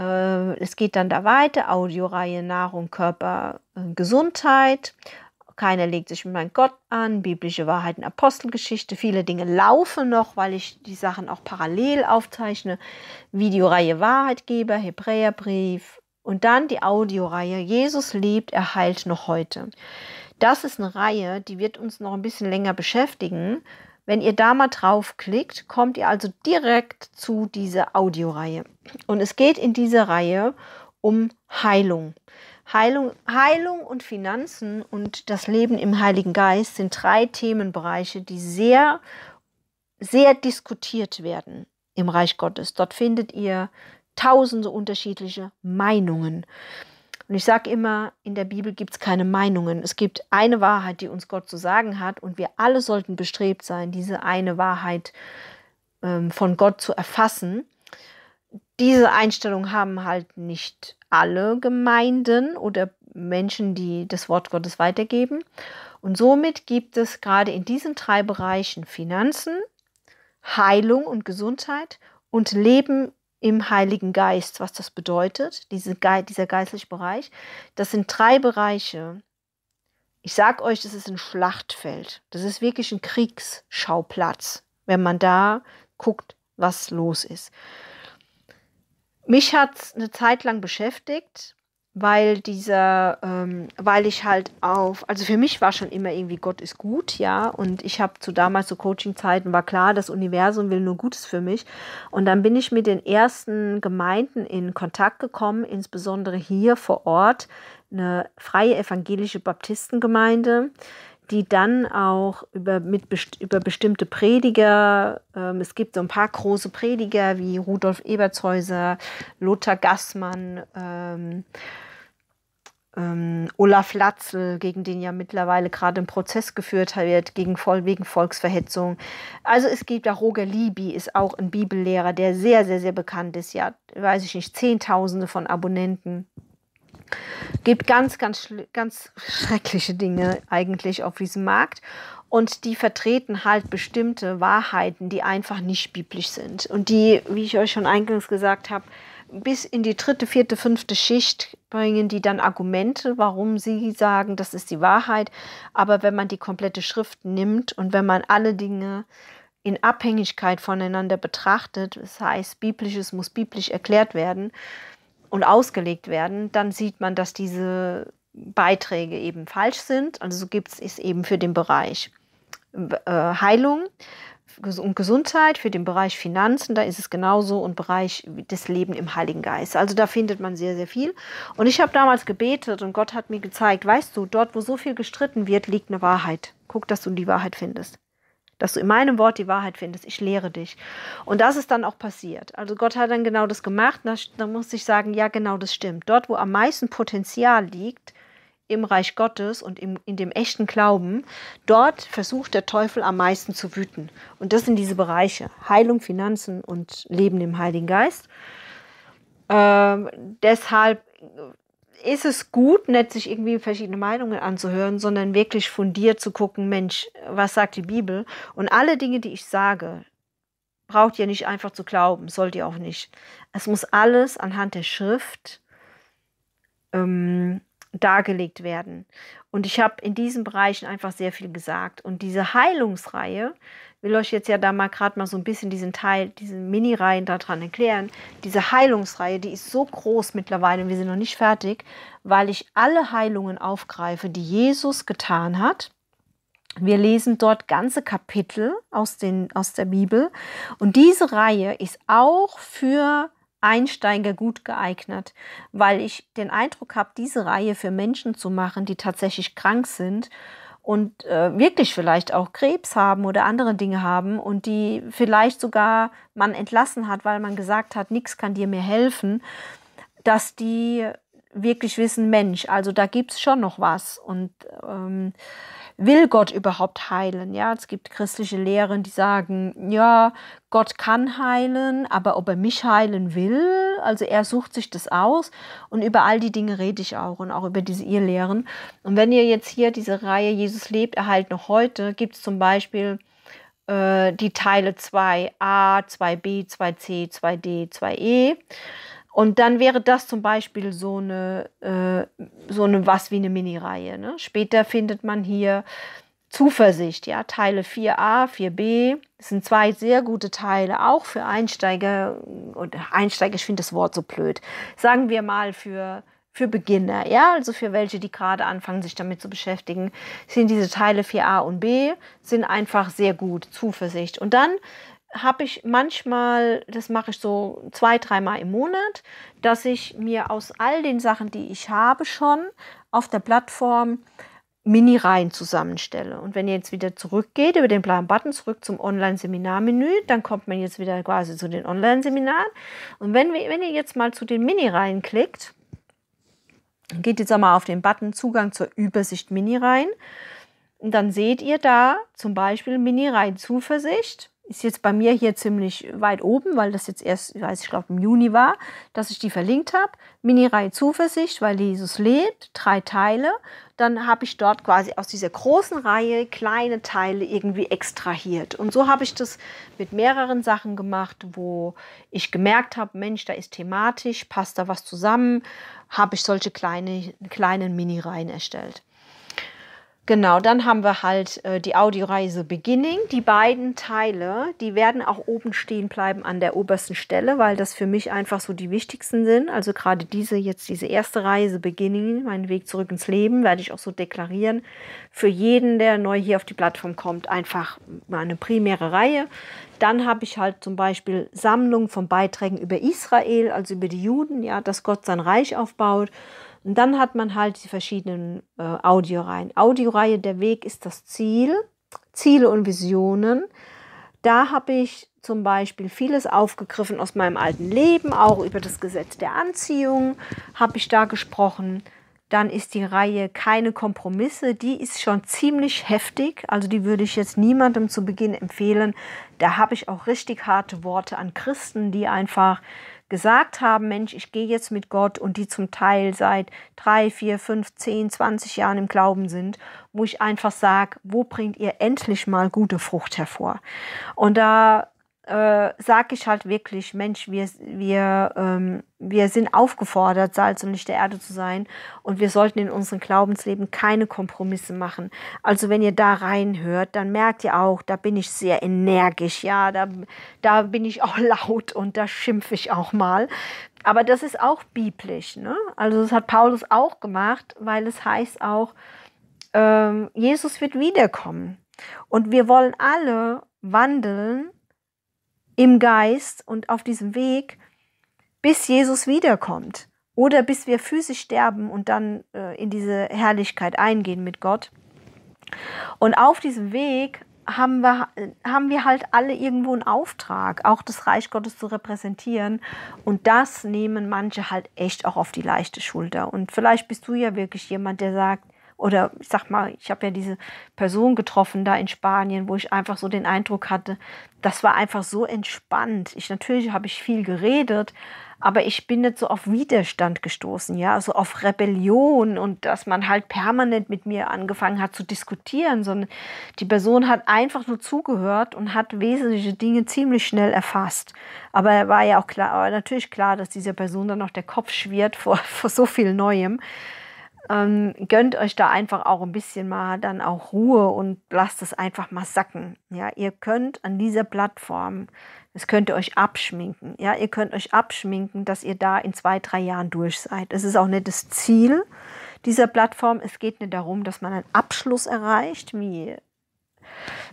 Äh, es geht dann da weiter, Audioreihe Nahrung, Körper, äh, Gesundheit. Keiner legt sich mit meinem Gott an, biblische Wahrheiten, Apostelgeschichte. Viele Dinge laufen noch, weil ich die Sachen auch parallel aufzeichne. Videoreihe Wahrheitgeber, Hebräerbrief, und dann die Audioreihe Jesus lebt, er heilt noch heute. Das ist eine Reihe, die wird uns noch ein bisschen länger beschäftigen. Wenn ihr da mal draufklickt, kommt ihr also direkt zu dieser Audioreihe. Und es geht in dieser Reihe um Heilung. Heilung, Heilung und Finanzen und das Leben im Heiligen Geist sind drei Themenbereiche, die sehr, sehr diskutiert werden im Reich Gottes. Dort findet ihr tausende unterschiedliche Meinungen. Und ich sage immer, in der Bibel gibt es keine Meinungen. Es gibt eine Wahrheit, die uns Gott zu sagen hat. Und wir alle sollten bestrebt sein, diese eine Wahrheit ähm, von Gott zu erfassen. Diese Einstellung haben halt nicht alle Gemeinden oder Menschen, die das Wort Gottes weitergeben. Und somit gibt es gerade in diesen drei Bereichen Finanzen, Heilung und Gesundheit und Leben im Heiligen Geist, was das bedeutet, diese Ge dieser geistliche Bereich. Das sind drei Bereiche. Ich sag euch, das ist ein Schlachtfeld. Das ist wirklich ein Kriegsschauplatz, wenn man da guckt, was los ist. Mich hat es eine Zeit lang beschäftigt, weil dieser, ähm, weil ich halt auf, also für mich war schon immer irgendwie Gott ist gut, ja, und ich habe zu damals so Coaching-Zeiten war klar, das Universum will nur Gutes für mich. Und dann bin ich mit den ersten Gemeinden in Kontakt gekommen, insbesondere hier vor Ort, eine freie evangelische Baptistengemeinde, die dann auch über, mit, über bestimmte Prediger, ähm, es gibt so ein paar große Prediger wie Rudolf Ebertshäuser, Lothar Gassmann, ähm, ähm, Olaf Latzel, gegen den ja mittlerweile gerade ein Prozess geführt wird, gegen, wegen Volksverhetzung. Also es gibt auch Roger Libby, ist auch ein Bibellehrer, der sehr, sehr, sehr bekannt ist, ja, weiß ich nicht, Zehntausende von Abonnenten. Gibt ganz, ganz, ganz schreckliche Dinge eigentlich auf diesem Markt. Und die vertreten halt bestimmte Wahrheiten, die einfach nicht biblisch sind. Und die, wie ich euch schon eingangs gesagt habe, bis in die dritte, vierte, fünfte Schicht bringen die dann Argumente, warum sie sagen, das ist die Wahrheit. Aber wenn man die komplette Schrift nimmt und wenn man alle Dinge in Abhängigkeit voneinander betrachtet, das heißt, biblisches muss biblisch erklärt werden, und ausgelegt werden, dann sieht man, dass diese Beiträge eben falsch sind. Also so gibt es eben für den Bereich äh, Heilung und Gesundheit, für den Bereich Finanzen, da ist es genauso und Bereich des Leben im Heiligen Geist. Also da findet man sehr, sehr viel. Und ich habe damals gebetet und Gott hat mir gezeigt, weißt du, dort, wo so viel gestritten wird, liegt eine Wahrheit. Guck, dass du die Wahrheit findest dass du in meinem Wort die Wahrheit findest. Ich lehre dich. Und das ist dann auch passiert. Also Gott hat dann genau das gemacht. Da muss ich sagen, ja, genau das stimmt. Dort, wo am meisten Potenzial liegt, im Reich Gottes und im, in dem echten Glauben, dort versucht der Teufel am meisten zu wüten. Und das sind diese Bereiche, Heilung, Finanzen und Leben im Heiligen Geist. Ähm, deshalb ist es gut, nicht sich irgendwie verschiedene Meinungen anzuhören, sondern wirklich fundiert zu gucken, Mensch, was sagt die Bibel? Und alle Dinge, die ich sage, braucht ihr nicht einfach zu glauben, sollt ihr auch nicht. Es muss alles anhand der Schrift ähm, dargelegt werden. Und ich habe in diesen Bereichen einfach sehr viel gesagt. Und diese Heilungsreihe will euch jetzt ja da mal gerade mal so ein bisschen diesen Teil, diesen Mini-Reihen daran erklären. Diese Heilungsreihe, die ist so groß mittlerweile, wir sind noch nicht fertig, weil ich alle Heilungen aufgreife, die Jesus getan hat. Wir lesen dort ganze Kapitel aus, den, aus der Bibel. Und diese Reihe ist auch für Einsteiger gut geeignet, weil ich den Eindruck habe, diese Reihe für Menschen zu machen, die tatsächlich krank sind und äh, wirklich vielleicht auch Krebs haben oder andere Dinge haben und die vielleicht sogar man entlassen hat, weil man gesagt hat, nichts kann dir mehr helfen, dass die wirklich wissen, Mensch, also da gibt es schon noch was. Und ähm, will Gott überhaupt heilen? Ja, es gibt christliche Lehren, die sagen, ja, Gott kann heilen, aber ob er mich heilen will, also er sucht sich das aus und über all die Dinge rede ich auch und auch über diese Irrlehren. Und wenn ihr jetzt hier diese Reihe Jesus lebt, erhalt noch heute, gibt es zum Beispiel äh, die Teile 2a, 2b, 2c, 2d, 2e. Und dann wäre das zum Beispiel so eine, äh, so eine was wie eine Mini-Reihe. Ne? Später findet man hier Zuversicht, ja, Teile 4a, 4b. Das sind zwei sehr gute Teile, auch für Einsteiger. Und Einsteiger, ich finde das Wort so blöd. Sagen wir mal für, für Beginner, ja, also für welche, die gerade anfangen, sich damit zu beschäftigen, sind diese Teile 4a und b, sind einfach sehr gut, Zuversicht. Und dann habe ich manchmal, das mache ich so zwei, dreimal im Monat, dass ich mir aus all den Sachen, die ich habe schon auf der Plattform Mini-Reihen zusammenstelle. Und wenn ihr jetzt wieder zurückgeht über den blauen Button zurück zum Online-Seminar-Menü, dann kommt man jetzt wieder quasi zu den Online-Seminaren. Und wenn, wir, wenn ihr jetzt mal zu den Mini-Reihen klickt, geht jetzt einmal auf den Button Zugang zur Übersicht Mini-Reihen. Und dann seht ihr da zum Beispiel Mini-Reihen Zuversicht ist jetzt bei mir hier ziemlich weit oben, weil das jetzt erst, ich weiß ich glaube im Juni war, dass ich die verlinkt habe. Mini-Reihe Zuversicht, weil Jesus lebt, drei Teile. Dann habe ich dort quasi aus dieser großen Reihe kleine Teile irgendwie extrahiert. Und so habe ich das mit mehreren Sachen gemacht, wo ich gemerkt habe, Mensch, da ist thematisch, passt da was zusammen, habe ich solche kleine, kleinen Mini-Reihen erstellt. Genau, dann haben wir halt äh, die Audioreise Beginning. Die beiden Teile, die werden auch oben stehen bleiben an der obersten Stelle, weil das für mich einfach so die wichtigsten sind. Also gerade diese jetzt, diese erste Reise Beginning, mein Weg zurück ins Leben, werde ich auch so deklarieren. Für jeden, der neu hier auf die Plattform kommt, einfach mal eine primäre Reihe. Dann habe ich halt zum Beispiel Sammlung von Beiträgen über Israel, also über die Juden, ja, dass Gott sein Reich aufbaut. Und dann hat man halt die verschiedenen äh, Audioreihen. Audioreihe Der Weg ist das Ziel, Ziele und Visionen. Da habe ich zum Beispiel vieles aufgegriffen aus meinem alten Leben, auch über das Gesetz der Anziehung habe ich da gesprochen. Dann ist die Reihe Keine Kompromisse, die ist schon ziemlich heftig, also die würde ich jetzt niemandem zu Beginn empfehlen. Da habe ich auch richtig harte Worte an Christen, die einfach gesagt haben, Mensch, ich gehe jetzt mit Gott und die zum Teil seit drei, vier, fünf, zehn, zwanzig Jahren im Glauben sind, wo ich einfach sage, wo bringt ihr endlich mal gute Frucht hervor? Und da äh, sage ich halt wirklich, Mensch, wir, wir, ähm, wir sind aufgefordert, Salz und Licht der Erde zu sein und wir sollten in unserem Glaubensleben keine Kompromisse machen. Also wenn ihr da reinhört, dann merkt ihr auch, da bin ich sehr energisch, ja, da, da bin ich auch laut und da schimpfe ich auch mal. Aber das ist auch biblisch, ne? Also das hat Paulus auch gemacht, weil es heißt auch, ähm, Jesus wird wiederkommen. Und wir wollen alle wandeln im Geist und auf diesem Weg, bis Jesus wiederkommt oder bis wir physisch sterben und dann äh, in diese Herrlichkeit eingehen mit Gott. Und auf diesem Weg haben wir, haben wir halt alle irgendwo einen Auftrag, auch das Reich Gottes zu repräsentieren. Und das nehmen manche halt echt auch auf die leichte Schulter. Und vielleicht bist du ja wirklich jemand, der sagt, oder ich sag mal, ich habe ja diese Person getroffen da in Spanien, wo ich einfach so den Eindruck hatte, das war einfach so entspannt. Ich natürlich habe ich viel geredet, aber ich bin nicht so auf Widerstand gestoßen, ja, so also auf Rebellion und dass man halt permanent mit mir angefangen hat zu diskutieren, sondern die Person hat einfach nur zugehört und hat wesentliche Dinge ziemlich schnell erfasst. Aber war ja auch klar, aber natürlich klar, dass dieser Person dann noch der Kopf schwirrt vor, vor so viel Neuem. Ähm, gönnt euch da einfach auch ein bisschen mal dann auch Ruhe und lasst es einfach mal sacken. Ja, ihr könnt an dieser Plattform, das könnt ihr euch abschminken. Ja, ihr könnt euch abschminken, dass ihr da in zwei, drei Jahren durch seid. Es ist auch nicht das Ziel dieser Plattform. Es geht nicht darum, dass man einen Abschluss erreicht, wie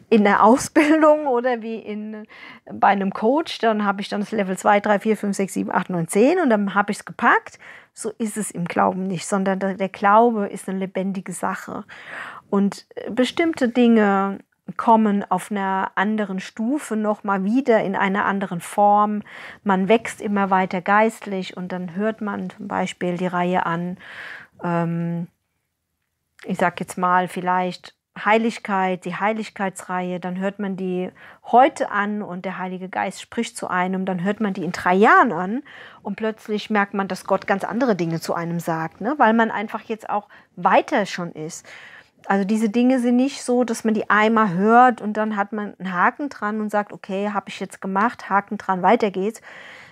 in der Ausbildung oder wie in, bei einem Coach. Dann habe ich dann das Level 2, 3, 4, 5, 6, 7, 8, 9, 10 und dann habe ich es gepackt. So ist es im Glauben nicht, sondern der Glaube ist eine lebendige Sache. Und äh, bestimmte Dinge kommen auf einer anderen Stufe nochmal wieder in einer anderen Form. Man wächst immer weiter geistlich und dann hört man zum Beispiel die Reihe an. Ähm, ich sag jetzt mal, vielleicht Heiligkeit, die Heiligkeitsreihe, dann hört man die heute an und der Heilige Geist spricht zu einem, dann hört man die in drei Jahren an und plötzlich merkt man, dass Gott ganz andere Dinge zu einem sagt, ne? weil man einfach jetzt auch weiter schon ist. Also diese Dinge sind nicht so, dass man die einmal hört und dann hat man einen Haken dran und sagt, okay, habe ich jetzt gemacht, Haken dran, weiter geht's,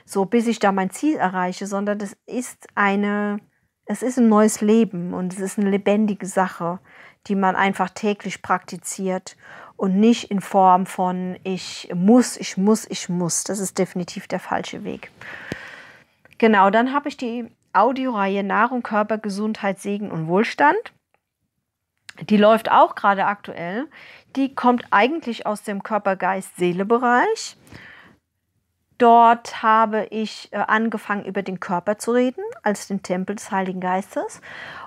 so bis ich da mein Ziel erreiche, sondern das ist eine, es ist ein neues Leben und es ist eine lebendige Sache die man einfach täglich praktiziert und nicht in Form von ich muss, ich muss, ich muss. Das ist definitiv der falsche Weg. Genau, dann habe ich die Audioreihe Nahrung, Körper, Gesundheit, Segen und Wohlstand. Die läuft auch gerade aktuell. Die kommt eigentlich aus dem Körper-Geist-Seele-Bereich. Dort habe ich äh, angefangen, über den Körper zu reden, als den Tempel des Heiligen Geistes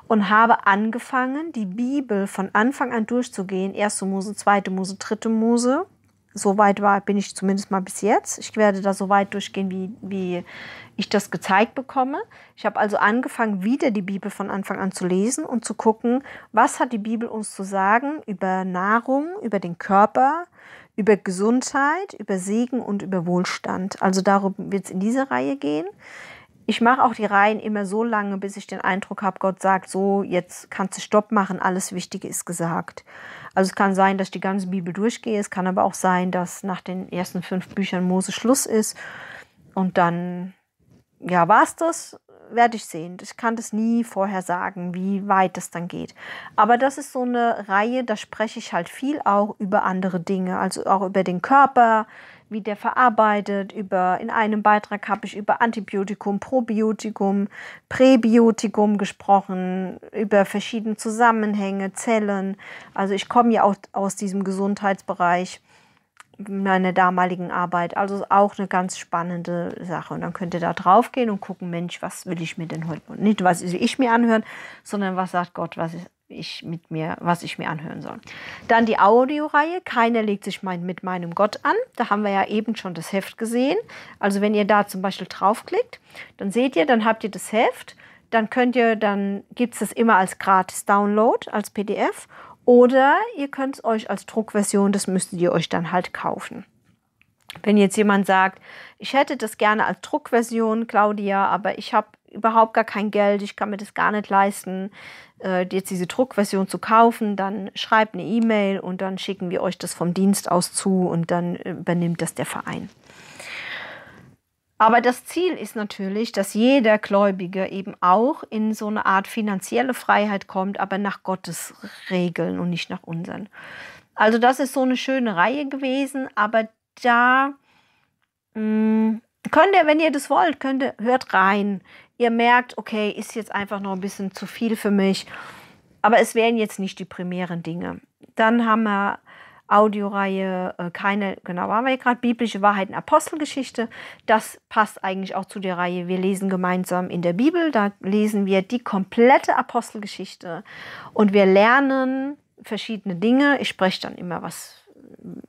und habe angefangen, die Bibel von Anfang an durchzugehen. Erste Mose, zweite Mose, dritte Mose. So weit war, bin ich zumindest mal bis jetzt. Ich werde da so weit durchgehen, wie, wie ich das gezeigt bekomme. Ich habe also angefangen, wieder die Bibel von Anfang an zu lesen und zu gucken, was hat die Bibel uns zu sagen über Nahrung, über den Körper, über Gesundheit, über Segen und über Wohlstand. Also darum wird es in dieser Reihe gehen. Ich mache auch die Reihen immer so lange, bis ich den Eindruck habe, Gott sagt, so, jetzt kannst du Stopp machen, alles Wichtige ist gesagt. Also es kann sein, dass ich die ganze Bibel durchgehe, es kann aber auch sein, dass nach den ersten fünf Büchern Mose Schluss ist und dann, ja, war es das, werde ich sehen. Ich kann das nie vorher sagen, wie weit das dann geht. Aber das ist so eine Reihe, da spreche ich halt viel auch über andere Dinge, also auch über den Körper, wie der verarbeitet. Über, in einem Beitrag habe ich über Antibiotikum, Probiotikum, Präbiotikum gesprochen, über verschiedene Zusammenhänge, Zellen. Also ich komme ja auch aus diesem Gesundheitsbereich meiner damaligen Arbeit. Also auch eine ganz spannende Sache. Und dann könnt ihr da drauf gehen und gucken, Mensch, was will ich mir denn heute? Nicht, was will ich mir anhören, sondern was sagt Gott, was ist ich mit mir, was ich mir anhören soll. Dann die Audioreihe, keiner legt sich mein, mit meinem Gott an. Da haben wir ja eben schon das Heft gesehen. Also wenn ihr da zum Beispiel draufklickt, dann seht ihr, dann habt ihr das Heft. Dann könnt ihr, dann gibt es das immer als gratis Download, als PDF. Oder ihr könnt es euch als Druckversion, das müsstet ihr euch dann halt kaufen. Wenn jetzt jemand sagt, ich hätte das gerne als Druckversion, Claudia, aber ich habe überhaupt gar kein Geld, ich kann mir das gar nicht leisten, äh, jetzt diese Druckversion zu kaufen, dann schreibt eine E-Mail und dann schicken wir euch das vom Dienst aus zu und dann übernimmt das der Verein. Aber das Ziel ist natürlich, dass jeder Gläubige eben auch in so eine Art finanzielle Freiheit kommt, aber nach Gottes Regeln und nicht nach unseren. Also das ist so eine schöne Reihe gewesen, aber da mh, mm, könnt ihr, wenn ihr das wollt, könnt ihr, hört rein ihr merkt, okay, ist jetzt einfach noch ein bisschen zu viel für mich. Aber es wären jetzt nicht die primären Dinge. Dann haben wir Audioreihe, äh, keine, genau, haben wir gerade biblische Wahrheiten, Apostelgeschichte. Das passt eigentlich auch zu der Reihe. Wir lesen gemeinsam in der Bibel. Da lesen wir die komplette Apostelgeschichte und wir lernen verschiedene Dinge. Ich spreche dann immer was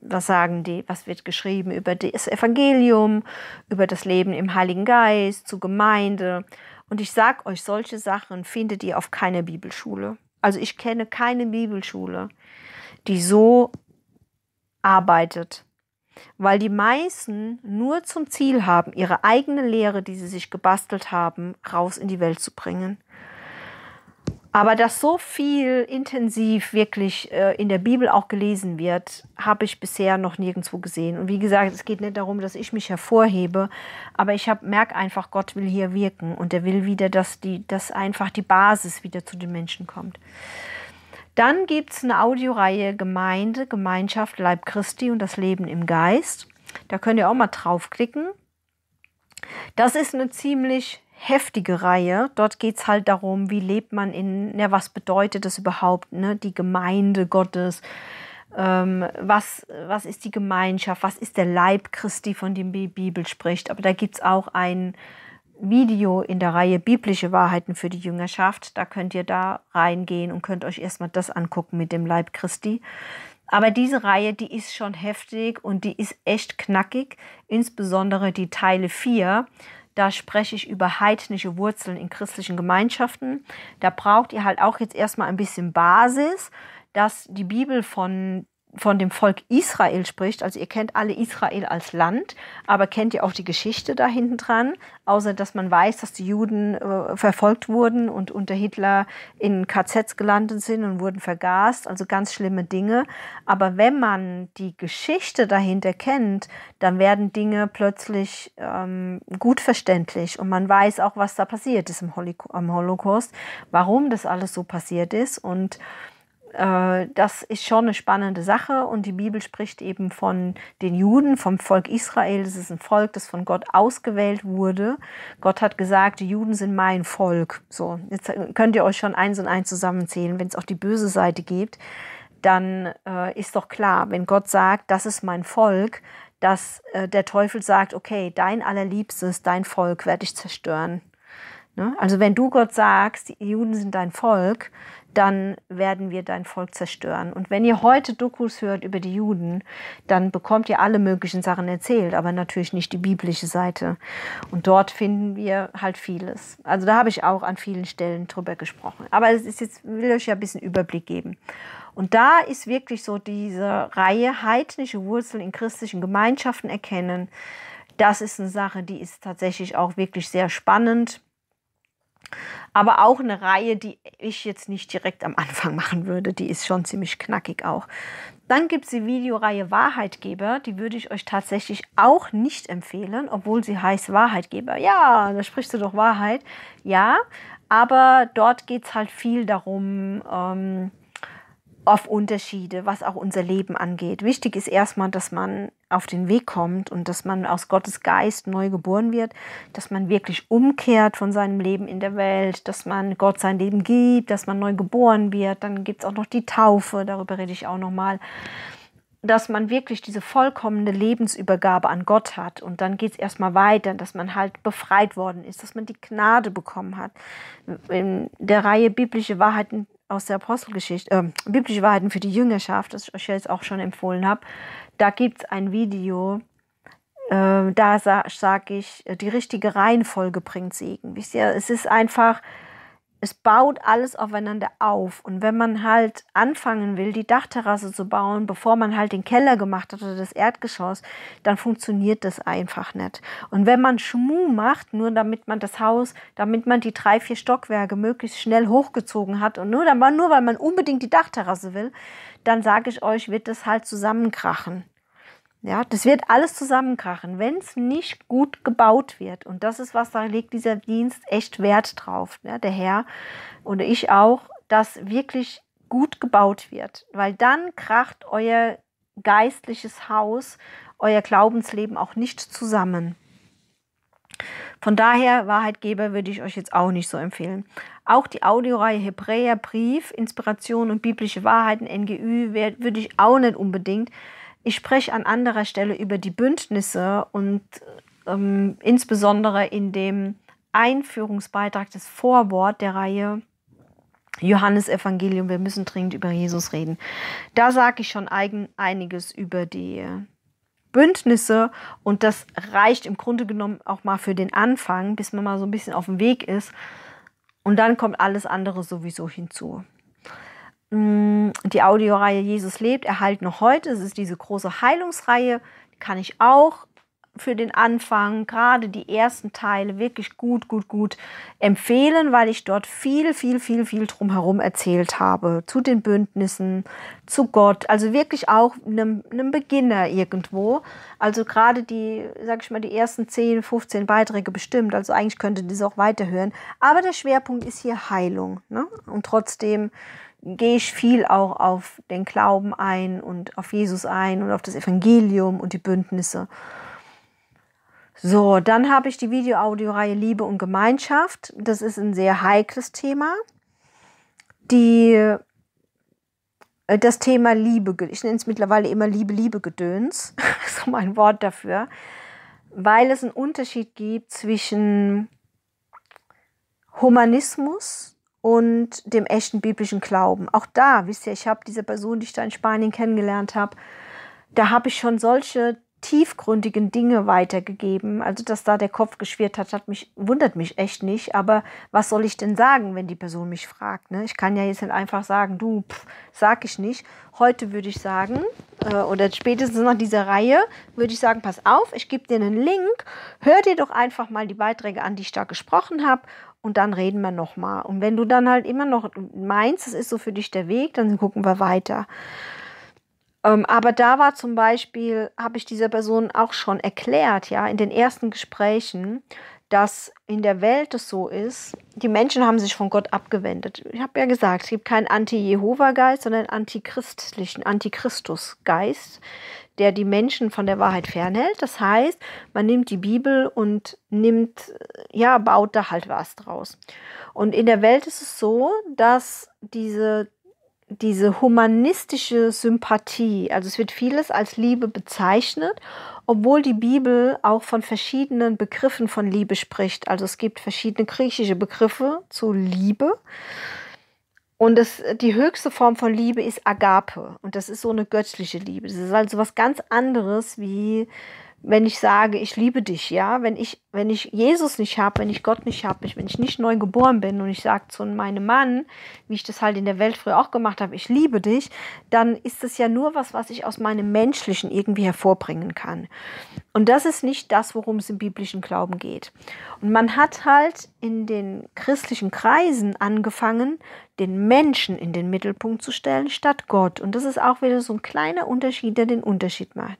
was sagen die, was wird geschrieben über das Evangelium, über das Leben im Heiligen Geist, zur Gemeinde. Und ich sage euch, solche Sachen findet ihr auf keiner Bibelschule. Also ich kenne keine Bibelschule, die so arbeitet, weil die meisten nur zum Ziel haben, ihre eigene Lehre, die sie sich gebastelt haben, raus in die Welt zu bringen. Aber dass so viel intensiv wirklich äh, in der Bibel auch gelesen wird, habe ich bisher noch nirgendwo gesehen. Und wie gesagt, es geht nicht darum, dass ich mich hervorhebe, aber ich merke einfach, Gott will hier wirken und er will wieder, dass, die, dass einfach die Basis wieder zu den Menschen kommt. Dann gibt es eine Audioreihe Gemeinde, Gemeinschaft, Leib Christi und das Leben im Geist. Da könnt ihr auch mal draufklicken. Das ist eine ziemlich heftige Reihe. Dort geht es halt darum, wie lebt man in, ja, was bedeutet das überhaupt, ne? die Gemeinde Gottes, ähm, was, was ist die Gemeinschaft, was ist der Leib Christi, von dem die Bibel spricht. Aber da gibt es auch ein Video in der Reihe Biblische Wahrheiten für die Jüngerschaft. Da könnt ihr da reingehen und könnt euch erstmal das angucken mit dem Leib Christi. Aber diese Reihe, die ist schon heftig und die ist echt knackig, insbesondere die Teile 4 da spreche ich über heidnische Wurzeln in christlichen Gemeinschaften. Da braucht ihr halt auch jetzt erstmal ein bisschen Basis, dass die Bibel von von dem Volk Israel spricht, also ihr kennt alle Israel als Land, aber kennt ihr auch die Geschichte da hinten dran, außer dass man weiß, dass die Juden äh, verfolgt wurden und unter Hitler in KZs gelandet sind und wurden vergast, also ganz schlimme Dinge. Aber wenn man die Geschichte dahinter kennt, dann werden Dinge plötzlich ähm, gut verständlich und man weiß auch, was da passiert ist im Holocaust, warum das alles so passiert ist und äh, das ist schon eine spannende Sache und die Bibel spricht eben von den Juden, vom Volk Israel. Das ist ein Volk, das von Gott ausgewählt wurde. Gott hat gesagt, die Juden sind mein Volk. So, jetzt könnt ihr euch schon eins und eins zusammenzählen, wenn es auch die böse Seite gibt. Dann äh, ist doch klar, wenn Gott sagt, das ist mein Volk, dass äh, der Teufel sagt, okay, dein allerliebstes, dein Volk werde ich zerstören. Ne? Also wenn du Gott sagst, die Juden sind dein Volk, dann werden wir dein Volk zerstören. Und wenn ihr heute Dokus hört über die Juden, dann bekommt ihr alle möglichen Sachen erzählt, aber natürlich nicht die biblische Seite. Und dort finden wir halt vieles. Also da habe ich auch an vielen Stellen drüber gesprochen. Aber es ist jetzt, will euch ja ein bisschen Überblick geben. Und da ist wirklich so diese Reihe heidnische Wurzeln in christlichen Gemeinschaften erkennen. Das ist eine Sache, die ist tatsächlich auch wirklich sehr spannend aber auch eine Reihe, die ich jetzt nicht direkt am Anfang machen würde. Die ist schon ziemlich knackig auch. Dann gibt es die Videoreihe Wahrheitgeber. Die würde ich euch tatsächlich auch nicht empfehlen, obwohl sie heißt Wahrheitgeber. Ja, da sprichst du doch Wahrheit. Ja, aber dort geht es halt viel darum, ähm, auf Unterschiede, was auch unser Leben angeht. Wichtig ist erstmal, dass man auf den Weg kommt und dass man aus Gottes Geist neu geboren wird, dass man wirklich umkehrt von seinem Leben in der Welt, dass man Gott sein Leben gibt, dass man neu geboren wird. Dann gibt es auch noch die Taufe, darüber rede ich auch nochmal. Dass man wirklich diese vollkommene Lebensübergabe an Gott hat. Und dann geht es erstmal weiter, dass man halt befreit worden ist, dass man die Gnade bekommen hat. In der Reihe biblische Wahrheiten aus der Apostelgeschichte, äh, biblische Wahrheiten für die Jüngerschaft, das ich euch jetzt auch schon empfohlen habe, da gibt es ein Video, äh, da sa sage ich, äh, die richtige Reihenfolge bringt Segen. Wisst ihr, es ist einfach, es baut alles aufeinander auf. Und wenn man halt anfangen will, die Dachterrasse zu bauen, bevor man halt den Keller gemacht hat oder das Erdgeschoss, dann funktioniert das einfach nicht. Und wenn man Schmu macht, nur damit man das Haus, damit man die drei, vier Stockwerke möglichst schnell hochgezogen hat und nur, dann, nur weil man unbedingt die Dachterrasse will, dann sage ich euch, wird das halt zusammenkrachen. Ja, das wird alles zusammenkrachen, wenn es nicht gut gebaut wird. Und das ist was, da legt dieser Dienst echt Wert drauf, ne? der Herr und ich auch, dass wirklich gut gebaut wird, weil dann kracht euer geistliches Haus, euer Glaubensleben auch nicht zusammen. Von daher, Wahrheitgeber würde ich euch jetzt auch nicht so empfehlen. Auch die Audioreihe Hebräer, Brief, Inspiration und biblische Wahrheiten, NGÜ, würde ich auch nicht unbedingt empfehlen ich spreche an anderer Stelle über die Bündnisse und ähm, insbesondere in dem Einführungsbeitrag des Vorwort der Reihe Johannes Evangelium, wir müssen dringend über Jesus reden. Da sage ich schon eigen, einiges über die Bündnisse und das reicht im Grunde genommen auch mal für den Anfang, bis man mal so ein bisschen auf dem Weg ist. Und dann kommt alles andere sowieso hinzu. Mm, die Audioreihe Jesus lebt erhalten noch heute. Es ist diese große Heilungsreihe, die kann ich auch für den Anfang, gerade die ersten Teile, wirklich gut, gut, gut empfehlen, weil ich dort viel, viel, viel, viel drumherum erzählt habe. Zu den Bündnissen, zu Gott, also wirklich auch einem, einem Beginner irgendwo. Also gerade die, sag ich mal, die ersten 10, 15 Beiträge bestimmt. Also eigentlich könnte das auch weiterhören. Aber der Schwerpunkt ist hier Heilung. Ne? Und trotzdem gehe ich viel auch auf den Glauben ein und auf Jesus ein und auf das Evangelium und die Bündnisse. So, dann habe ich die video Videoaudioreihe Liebe und Gemeinschaft. Das ist ein sehr heikles Thema. Die, äh, das Thema Liebe, ich nenne es mittlerweile immer Liebe, Liebe Gedöns, so mein Wort dafür, weil es einen Unterschied gibt zwischen Humanismus, und dem echten biblischen Glauben. Auch da, wisst ihr, ich habe diese Person, die ich da in Spanien kennengelernt habe, da habe ich schon solche tiefgründigen Dinge weitergegeben. Also, dass da der Kopf geschwirrt hat, hat mich, wundert mich echt nicht. Aber was soll ich denn sagen, wenn die Person mich fragt? Ne? Ich kann ja jetzt nicht einfach sagen, du, pff, sag ich nicht. Heute würde ich sagen, äh, oder spätestens nach dieser Reihe, würde ich sagen, pass auf, ich gebe dir einen Link, hör dir doch einfach mal die Beiträge an, die ich da gesprochen habe und dann reden wir nochmal. Und wenn du dann halt immer noch meinst, es ist so für dich der Weg, dann gucken wir weiter. Ähm, aber da war zum Beispiel, habe ich dieser Person auch schon erklärt, ja, in den ersten Gesprächen, dass in der Welt es so ist, die Menschen haben sich von Gott abgewendet. Ich habe ja gesagt, es gibt keinen Anti-Jehova-Geist, sondern einen antichristlichen, Antichristus-Geist, der die Menschen von der Wahrheit fernhält. Das heißt, man nimmt die Bibel und nimmt, äh, ja, baut da halt was draus. Und in der Welt ist es so, dass diese diese humanistische Sympathie, also es wird vieles als Liebe bezeichnet, obwohl die Bibel auch von verschiedenen Begriffen von Liebe spricht. Also es gibt verschiedene griechische Begriffe zu Liebe. Und das, die höchste Form von Liebe ist Agape. Und das ist so eine göttliche Liebe. Das ist also was ganz anderes wie wenn ich sage, ich liebe dich, ja, wenn ich, wenn ich Jesus nicht habe, wenn ich Gott nicht habe, wenn ich nicht neu geboren bin und ich sage zu meinem Mann, wie ich das halt in der Welt früher auch gemacht habe, ich liebe dich, dann ist das ja nur was, was ich aus meinem Menschlichen irgendwie hervorbringen kann. Und das ist nicht das, worum es im biblischen Glauben geht. Und man hat halt in den christlichen Kreisen angefangen, den Menschen in den Mittelpunkt zu stellen, statt Gott. Und das ist auch wieder so ein kleiner Unterschied, der den Unterschied macht.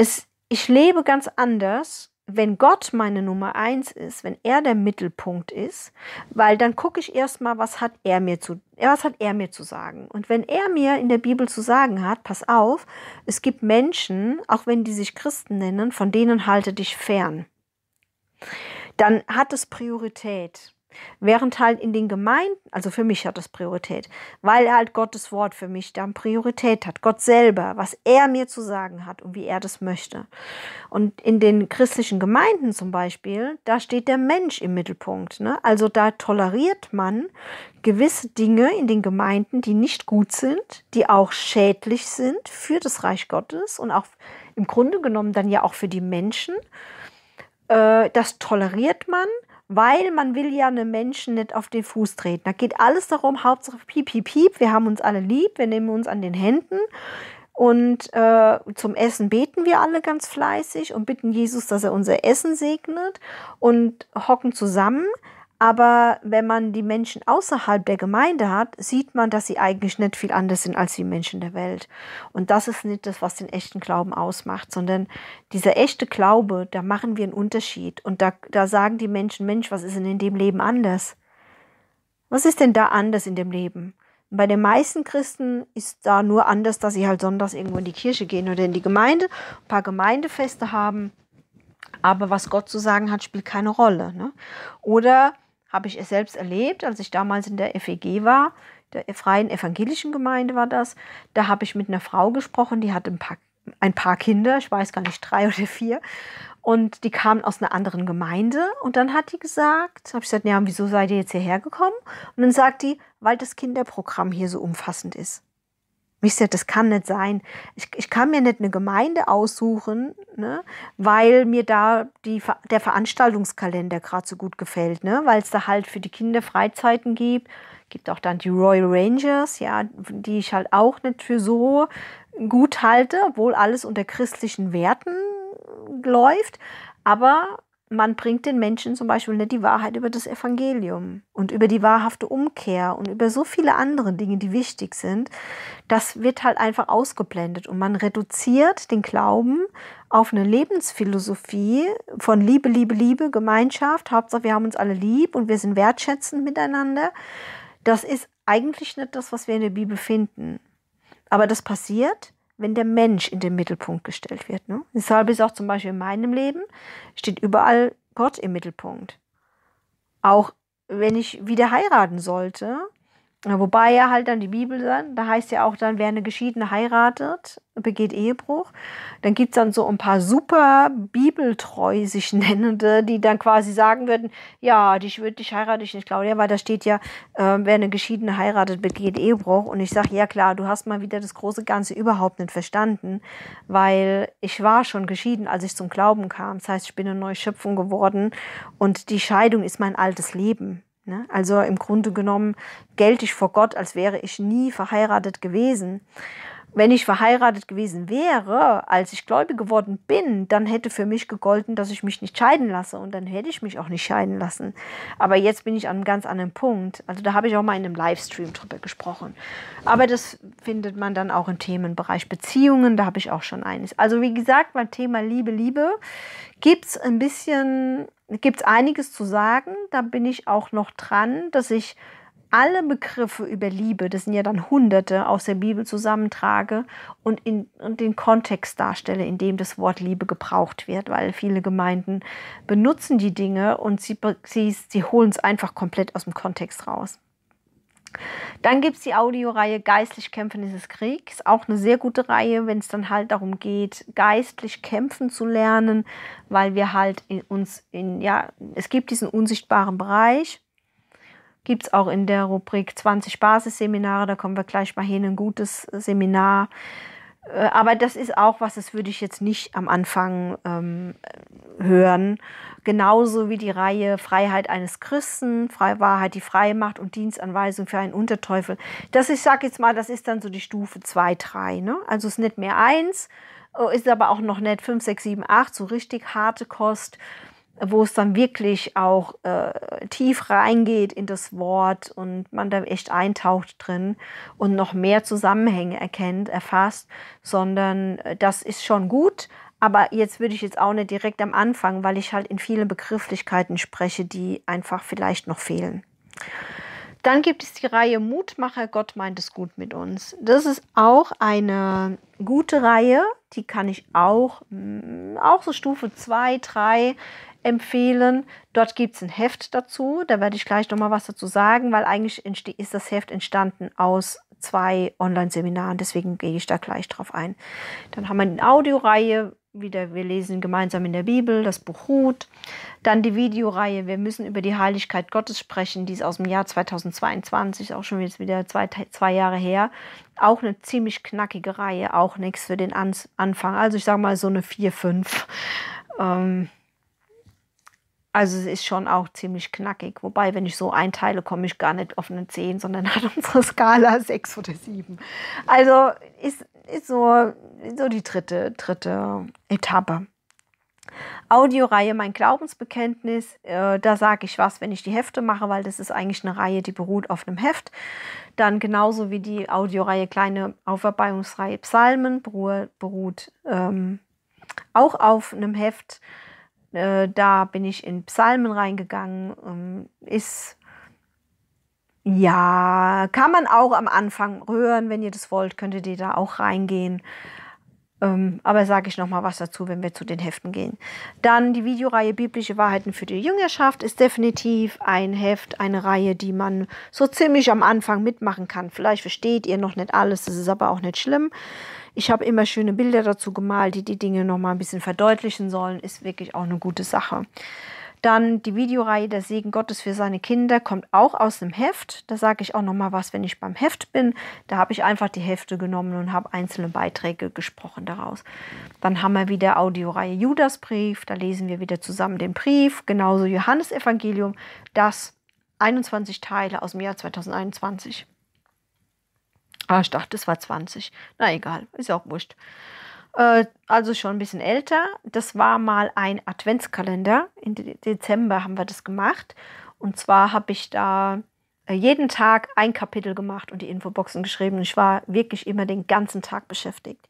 Es ich lebe ganz anders, wenn Gott meine Nummer eins ist, wenn er der Mittelpunkt ist, weil dann gucke ich erstmal, was hat er mir zu, was hat er mir zu sagen? Und wenn er mir in der Bibel zu sagen hat, pass auf, es gibt Menschen, auch wenn die sich Christen nennen, von denen halte dich fern. Dann hat es Priorität. Während halt in den Gemeinden, also für mich hat das Priorität, weil er halt Gottes Wort für mich dann Priorität hat. Gott selber, was er mir zu sagen hat und wie er das möchte. Und in den christlichen Gemeinden zum Beispiel, da steht der Mensch im Mittelpunkt. Ne? Also da toleriert man gewisse Dinge in den Gemeinden, die nicht gut sind, die auch schädlich sind für das Reich Gottes und auch im Grunde genommen dann ja auch für die Menschen. Äh, das toleriert man weil man will ja einem Menschen nicht auf den Fuß treten. Da geht alles darum, Hauptsache piep, piep, piep, wir haben uns alle lieb, wir nehmen uns an den Händen. Und äh, zum Essen beten wir alle ganz fleißig und bitten Jesus, dass er unser Essen segnet und hocken zusammen. Aber wenn man die Menschen außerhalb der Gemeinde hat, sieht man, dass sie eigentlich nicht viel anders sind als die Menschen der Welt. Und das ist nicht das, was den echten Glauben ausmacht, sondern dieser echte Glaube, da machen wir einen Unterschied. Und da, da sagen die Menschen, Mensch, was ist denn in dem Leben anders? Was ist denn da anders in dem Leben? Und bei den meisten Christen ist da nur anders, dass sie halt sonntags irgendwo in die Kirche gehen oder in die Gemeinde, ein paar Gemeindefeste haben. Aber was Gott zu sagen hat, spielt keine Rolle. Ne? Oder habe ich es selbst erlebt, als ich damals in der FEG war, der Freien Evangelischen Gemeinde war das. Da habe ich mit einer Frau gesprochen, die hatte ein paar, ein paar Kinder, ich weiß gar nicht, drei oder vier. Und die kamen aus einer anderen Gemeinde. Und dann hat die gesagt, habe ich gesagt, ja, wieso seid ihr jetzt hierher gekommen? Und dann sagt die, weil das Kinderprogramm hier so umfassend ist. Wisst ihr, das kann nicht sein. Ich, ich kann mir nicht eine Gemeinde aussuchen, ne, weil mir da die, der Veranstaltungskalender gerade so gut gefällt, ne, weil es da halt für die Kinder Freizeiten gibt. Gibt auch dann die Royal Rangers, ja, die ich halt auch nicht für so gut halte, obwohl alles unter christlichen Werten läuft. Aber man bringt den Menschen zum Beispiel nicht ne, die Wahrheit über das Evangelium und über die wahrhafte Umkehr und über so viele andere Dinge, die wichtig sind. Das wird halt einfach ausgeblendet und man reduziert den Glauben auf eine Lebensphilosophie von Liebe, Liebe, Liebe, Gemeinschaft. Hauptsache, wir haben uns alle lieb und wir sind wertschätzend miteinander. Das ist eigentlich nicht das, was wir in der Bibel finden. Aber das passiert wenn der Mensch in den Mittelpunkt gestellt wird. Ne? Deshalb ist auch zum Beispiel in meinem Leben, steht überall Gott im Mittelpunkt. Auch wenn ich wieder heiraten sollte, Wobei ja halt dann die Bibel dann, da heißt ja auch dann, wer eine Geschiedene heiratet, begeht Ehebruch. Dann gibt es dann so ein paar super bibeltreu sich nennende, die dann quasi sagen würden, ja, dich würde dich heirate ich nicht, Claudia, weil da steht ja, äh, wer eine Geschiedene heiratet, begeht Ehebruch. Und ich sage, ja klar, du hast mal wieder das große Ganze überhaupt nicht verstanden, weil ich war schon geschieden, als ich zum Glauben kam. Das heißt, ich bin eine neue Schöpfung geworden und die Scheidung ist mein altes Leben. Ne? Also im Grunde genommen gelte ich vor Gott, als wäre ich nie verheiratet gewesen. Wenn ich verheiratet gewesen wäre, als ich gläubig geworden bin, dann hätte für mich gegolten, dass ich mich nicht scheiden lasse und dann hätte ich mich auch nicht scheiden lassen. Aber jetzt bin ich an einem ganz anderen Punkt. Also da habe ich auch mal in einem Livestream drüber gesprochen. Aber das findet man dann auch im Themenbereich Beziehungen, da habe ich auch schon eines. Also wie gesagt, beim Thema Liebe, Liebe gibt es ein bisschen, gibt es einiges zu sagen. Da bin ich auch noch dran, dass ich alle Begriffe über Liebe, das sind ja dann Hunderte, aus der Bibel zusammentrage und, in, und den Kontext darstelle, in dem das Wort Liebe gebraucht wird, weil viele Gemeinden benutzen die Dinge und sie, sie, sie holen es einfach komplett aus dem Kontext raus. Dann gibt es die Audioreihe Geistlich kämpfen ist es Krieg. Ist auch eine sehr gute Reihe, wenn es dann halt darum geht, geistlich kämpfen zu lernen, weil wir halt in uns in, ja, es gibt diesen unsichtbaren Bereich, gibt es auch in der Rubrik 20 Basisseminare. Da kommen wir gleich mal hin, ein gutes Seminar. Äh, aber das ist auch was, das würde ich jetzt nicht am Anfang ähm, hören. Genauso wie die Reihe Freiheit eines Christen, Freie Wahrheit, die freie Macht und Dienstanweisung für einen Unterteufel. Das, ich sage jetzt mal, das ist dann so die Stufe 2, 3. Ne? Also ist nicht mehr 1, äh, ist aber auch noch nicht 5, 6, 7, 8, so richtig harte Kost wo es dann wirklich auch äh, tief reingeht in das Wort und man da echt eintaucht drin und noch mehr Zusammenhänge erkennt, erfasst, sondern äh, das ist schon gut. Aber jetzt würde ich jetzt auch nicht direkt am Anfang, weil ich halt in vielen Begrifflichkeiten spreche, die einfach vielleicht noch fehlen. Dann gibt es die Reihe Mutmacher, Gott meint es gut mit uns. Das ist auch eine gute Reihe, die kann ich auch, mm, auch so Stufe 2, 3 empfehlen. Dort gibt es ein Heft dazu. Da werde ich gleich nochmal was dazu sagen, weil eigentlich ist das Heft entstanden aus zwei Online-Seminaren. Deswegen gehe ich da gleich drauf ein. Dann haben wir eine Audioreihe. Wieder, wir lesen gemeinsam in der Bibel das Buch Ruth. Dann die Videoreihe Wir müssen über die Heiligkeit Gottes sprechen. Die ist aus dem Jahr 2022, auch schon jetzt wieder zwei, zwei Jahre her. Auch eine ziemlich knackige Reihe, auch nichts für den Anfang. Also ich sage mal so eine 4, 5. Ähm, also es ist schon auch ziemlich knackig. Wobei, wenn ich so einteile, komme ich gar nicht auf eine 10, sondern hat unsere Skala 6 oder 7. Also ist, ist so, so die dritte, dritte Etappe. Audioreihe Mein Glaubensbekenntnis. Äh, da sage ich was, wenn ich die Hefte mache, weil das ist eigentlich eine Reihe, die beruht auf einem Heft. Dann genauso wie die Audioreihe Kleine Aufarbeitungsreihe Psalmen beruht, ähm, auch auf einem Heft. Äh, da bin ich in Psalmen reingegangen. Ähm, ist ja, kann man auch am Anfang hören, wenn ihr das wollt, könntet ihr da auch reingehen. Ähm, aber sage ich noch mal was dazu, wenn wir zu den Heften gehen. Dann die Videoreihe Biblische Wahrheiten für die Jüngerschaft ist definitiv ein Heft, eine Reihe, die man so ziemlich am Anfang mitmachen kann. Vielleicht versteht ihr noch nicht alles, das ist aber auch nicht schlimm. Ich habe immer schöne Bilder dazu gemalt, die die Dinge noch mal ein bisschen verdeutlichen sollen. Ist wirklich auch eine gute Sache. Dann die Videoreihe Der Segen Gottes für seine Kinder kommt auch aus dem Heft. Da sage ich auch noch mal was, wenn ich beim Heft bin. Da habe ich einfach die Hefte genommen und habe einzelne Beiträge gesprochen daraus. Dann haben wir wieder Audioreihe Judasbrief. Da lesen wir wieder zusammen den Brief. Genauso Johannesevangelium. Das 21 Teile aus dem Jahr 2021. Ah, ich dachte, es war 20. Na egal, ist auch wurscht. Äh, also schon ein bisschen älter. Das war mal ein Adventskalender. Im Dezember haben wir das gemacht. Und zwar habe ich da äh, jeden Tag ein Kapitel gemacht und die Infoboxen geschrieben. Ich war wirklich immer den ganzen Tag beschäftigt.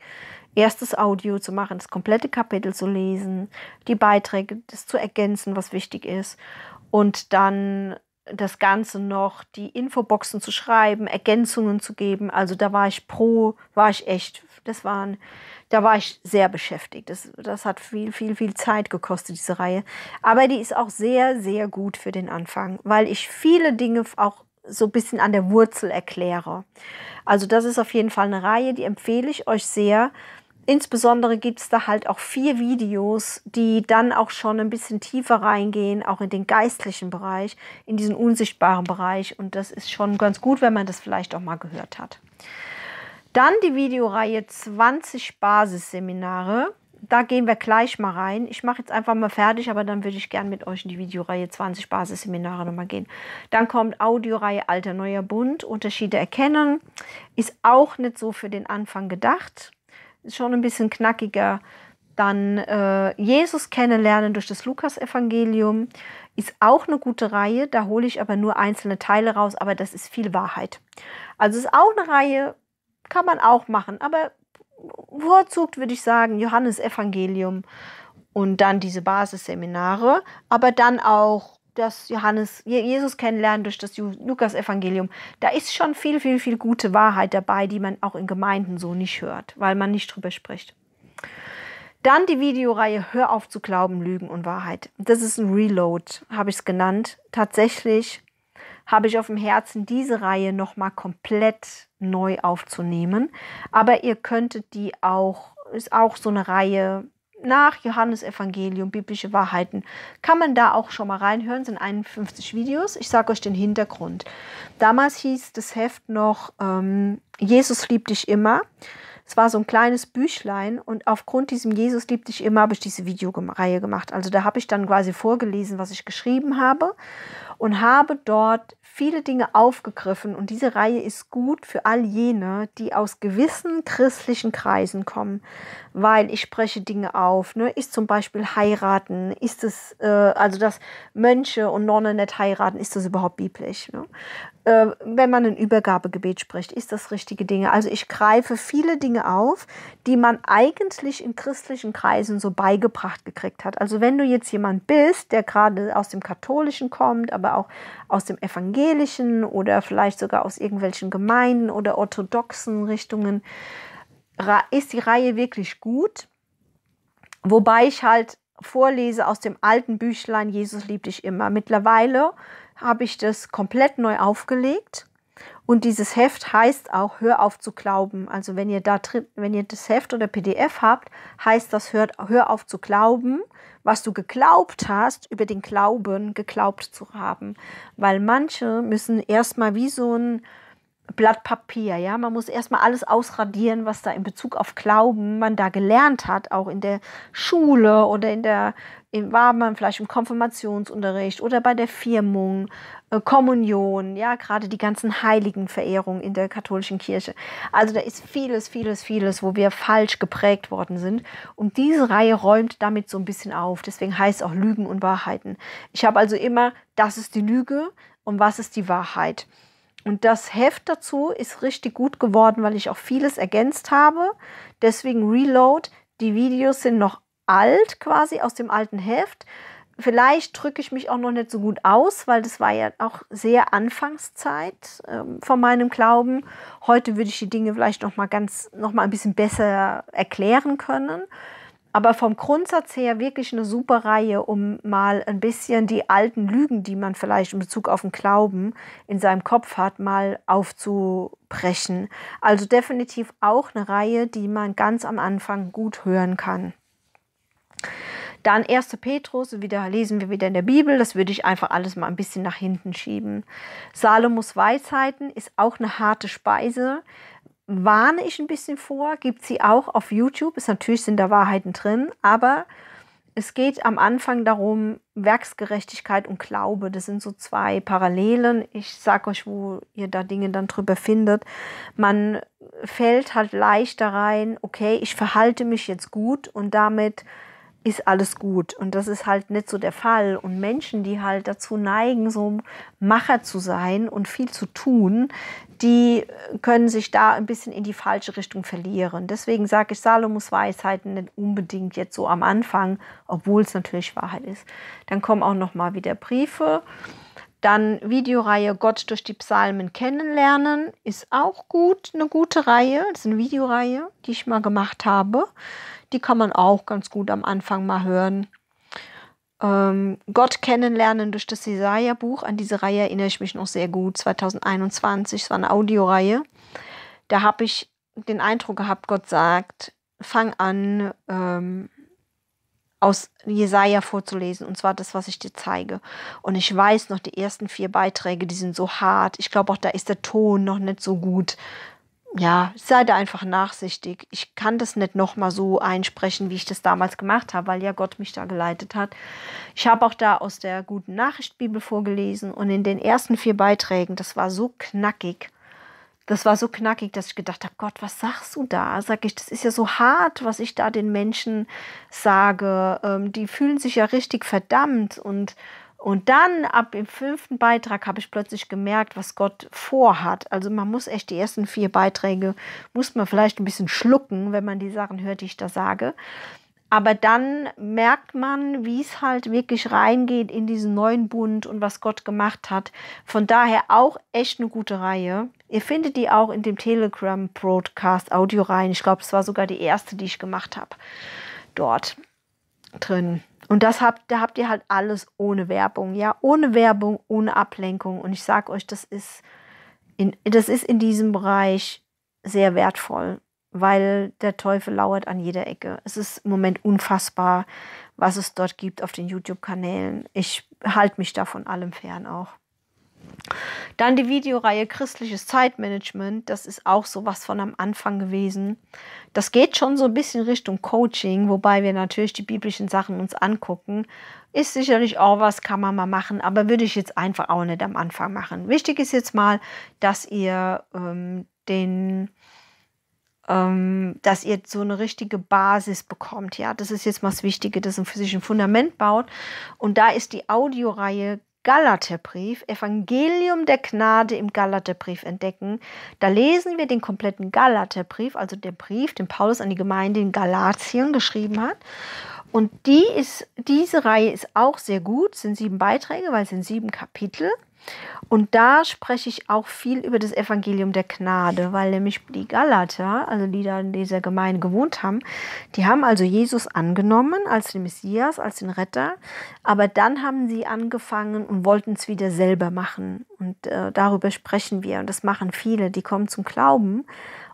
Erstes Audio zu machen, das komplette Kapitel zu lesen, die Beiträge, das zu ergänzen, was wichtig ist. Und dann das Ganze noch, die Infoboxen zu schreiben, Ergänzungen zu geben. Also da war ich pro, war ich echt, das waren, da war ich sehr beschäftigt. Das, das hat viel, viel, viel Zeit gekostet, diese Reihe. Aber die ist auch sehr, sehr gut für den Anfang, weil ich viele Dinge auch so ein bisschen an der Wurzel erkläre. Also das ist auf jeden Fall eine Reihe, die empfehle ich euch sehr. Insbesondere gibt es da halt auch vier Videos, die dann auch schon ein bisschen tiefer reingehen, auch in den geistlichen Bereich, in diesen unsichtbaren Bereich. Und das ist schon ganz gut, wenn man das vielleicht auch mal gehört hat. Dann die Videoreihe 20 Basisseminare. Da gehen wir gleich mal rein. Ich mache jetzt einfach mal fertig, aber dann würde ich gern mit euch in die Videoreihe 20 Basisseminare nochmal gehen. Dann kommt Audioreihe Alter Neuer Bund, Unterschiede erkennen. Ist auch nicht so für den Anfang gedacht schon ein bisschen knackiger. Dann äh, Jesus kennenlernen durch das Lukas-Evangelium ist auch eine gute Reihe. Da hole ich aber nur einzelne Teile raus, aber das ist viel Wahrheit. Also ist auch eine Reihe, kann man auch machen, aber vorzugt würde ich sagen Johannes Evangelium und dann diese Basisseminare, aber dann auch das Johannes, Jesus kennenlernen durch das Lukas-Evangelium, da ist schon viel, viel, viel gute Wahrheit dabei, die man auch in Gemeinden so nicht hört, weil man nicht drüber spricht. Dann die Videoreihe Hör auf zu glauben, Lügen und Wahrheit. Das ist ein Reload, habe ich es genannt. Tatsächlich habe ich auf dem Herzen, diese Reihe nochmal komplett neu aufzunehmen. Aber ihr könntet die auch, ist auch so eine Reihe, nach Johannes Evangelium, biblische Wahrheiten. Kann man da auch schon mal reinhören, sind 51 Videos. Ich sage euch den Hintergrund. Damals hieß das Heft noch ähm, Jesus liebt dich immer. Es war so ein kleines Büchlein und aufgrund diesem Jesus liebt dich immer habe ich diese Videoreihe gemacht. Also da habe ich dann quasi vorgelesen, was ich geschrieben habe und habe dort viele Dinge aufgegriffen und diese Reihe ist gut für all jene, die aus gewissen christlichen Kreisen kommen, weil ich spreche Dinge auf. Ne? Ist zum Beispiel heiraten, ist es, äh, also dass Mönche und Nonnen nicht heiraten, ist das überhaupt biblisch? Ne? äh, wenn man ein Übergabegebet spricht, ist das richtige Dinge. Also ich greife viele Dinge auf, die man eigentlich in christlichen Kreisen so beigebracht gekriegt hat. Also wenn du jetzt jemand bist, der gerade aus dem Katholischen kommt, aber auch aus dem Evangelischen oder vielleicht sogar aus irgendwelchen Gemeinden oder orthodoxen Richtungen, ist die Reihe wirklich gut. Wobei ich halt vorlese aus dem alten Büchlein Jesus liebt dich immer. Mittlerweile habe ich das komplett neu aufgelegt. Und dieses Heft heißt auch Hör auf zu glauben. Also wenn ihr da drin, wenn ihr das Heft oder PDF habt, heißt das Hör, Hör auf zu glauben, was du geglaubt hast, über den Glauben geglaubt zu haben. Weil manche müssen erstmal wie so ein Blatt Papier. Ja? Man muss erstmal alles ausradieren, was da in Bezug auf Glauben man da gelernt hat, auch in der Schule oder in der, in, war man vielleicht im Konfirmationsunterricht oder bei der Firmung, äh, Kommunion, ja, gerade die ganzen Heiligenverehrungen in der katholischen Kirche. Also da ist vieles, vieles, vieles, wo wir falsch geprägt worden sind. Und diese Reihe räumt damit so ein bisschen auf. Deswegen heißt es auch Lügen und Wahrheiten. Ich habe also immer, das ist die Lüge und was ist die Wahrheit. Und das Heft dazu ist richtig gut geworden, weil ich auch vieles ergänzt habe. Deswegen Reload. Die Videos sind noch alt quasi aus dem alten Heft. Vielleicht drücke ich mich auch noch nicht so gut aus, weil das war ja auch sehr Anfangszeit ähm, von meinem Glauben. Heute würde ich die Dinge vielleicht noch mal ganz noch mal ein bisschen besser erklären können aber vom Grundsatz her wirklich eine super Reihe, um mal ein bisschen die alten Lügen, die man vielleicht in Bezug auf den Glauben in seinem Kopf hat, mal aufzubrechen. Also definitiv auch eine Reihe, die man ganz am Anfang gut hören kann. Dann 1. Petrus, wieder lesen wir wieder in der Bibel, das würde ich einfach alles mal ein bisschen nach hinten schieben. Salomos Weisheiten ist auch eine harte Speise warne ich ein bisschen vor, gibt sie auch auf YouTube. Ist natürlich sind da Wahrheiten drin, aber es geht am Anfang darum, Werksgerechtigkeit und Glaube. Das sind so zwei Parallelen. Ich sage euch, wo ihr da Dinge dann drüber findet. Man fällt halt leichter rein, okay, ich verhalte mich jetzt gut und damit ist alles gut. Und das ist halt nicht so der Fall. Und Menschen, die halt dazu neigen, so Macher zu sein und viel zu tun, die äh, können sich da ein bisschen in die falsche Richtung verlieren. Deswegen sage ich Salomos Weisheiten nicht unbedingt jetzt so am Anfang, obwohl es natürlich Wahrheit ist. Dann kommen auch noch mal wieder Briefe. Dann Videoreihe Gott durch die Psalmen kennenlernen ist auch gut, eine gute Reihe. Das ist eine Videoreihe, die ich mal gemacht habe. Die kann man auch ganz gut am Anfang mal hören ähm, Gott kennenlernen durch das Jesaja-Buch. An diese Reihe erinnere ich mich noch sehr gut. 2021, es war eine Audioreihe. Da habe ich den Eindruck gehabt, Gott sagt, fang an, ähm, aus Jesaja vorzulesen, und zwar das, was ich dir zeige. Und ich weiß noch, die ersten vier Beiträge, die sind so hart. Ich glaube auch, da ist der Ton noch nicht so gut ja, sei da einfach nachsichtig. Ich kann das nicht nochmal so einsprechen, wie ich das damals gemacht habe, weil ja Gott mich da geleitet hat. Ich habe auch da aus der Guten Nachricht Bibel vorgelesen und in den ersten vier Beiträgen, das war so knackig. Das war so knackig, dass ich gedacht habe, Gott, was sagst du da? Sag ich, das ist ja so hart, was ich da den Menschen sage. Ähm, die fühlen sich ja richtig verdammt und und dann ab dem fünften Beitrag habe ich plötzlich gemerkt, was Gott vorhat. Also man muss echt die ersten vier Beiträge, muss man vielleicht ein bisschen schlucken, wenn man die Sachen hört, die ich da sage. Aber dann merkt man, wie es halt wirklich reingeht in diesen neuen Bund und was Gott gemacht hat. Von daher auch echt eine gute Reihe. Ihr findet die auch in dem Telegram-Broadcast Audio rein. Ich glaube, es war sogar die erste, die ich gemacht habe. Dort drin. Und das habt, da habt ihr halt alles ohne Werbung, ja, ohne Werbung, ohne Ablenkung. Und ich sage euch, das ist in, das ist in diesem Bereich sehr wertvoll, weil der Teufel lauert an jeder Ecke. Es ist im Moment unfassbar, was es dort gibt auf den YouTube-Kanälen. Ich halte mich da von allem fern auch. Dann die Videoreihe Christliches Zeitmanagement. Das ist auch so was von am Anfang gewesen. Das geht schon so ein bisschen Richtung Coaching, wobei wir natürlich die biblischen Sachen uns angucken. Ist sicherlich auch was, kann man mal machen, aber würde ich jetzt einfach auch nicht am Anfang machen. Wichtig ist jetzt mal, dass ihr ähm, den ähm, dass ihr so eine richtige Basis bekommt. Ja, das ist jetzt mal das Wichtige, dass ihr für sich ein Fundament baut. Und da ist die Audioreihe Galaterbrief, Evangelium der Gnade im Galaterbrief entdecken. Da lesen wir den kompletten Galaterbrief, also den Brief, den Paulus an die Gemeinde in Galatien geschrieben hat. Und die ist, diese Reihe ist auch sehr gut, es sind sieben Beiträge, weil es sind sieben Kapitel. Und da spreche ich auch viel über das Evangelium der Gnade, weil nämlich die Galater, also die da in dieser Gemeinde gewohnt haben, die haben also Jesus angenommen als den Messias, als den Retter, aber dann haben sie angefangen und wollten es wieder selber machen. Und äh, darüber sprechen wir und das machen viele, die kommen zum Glauben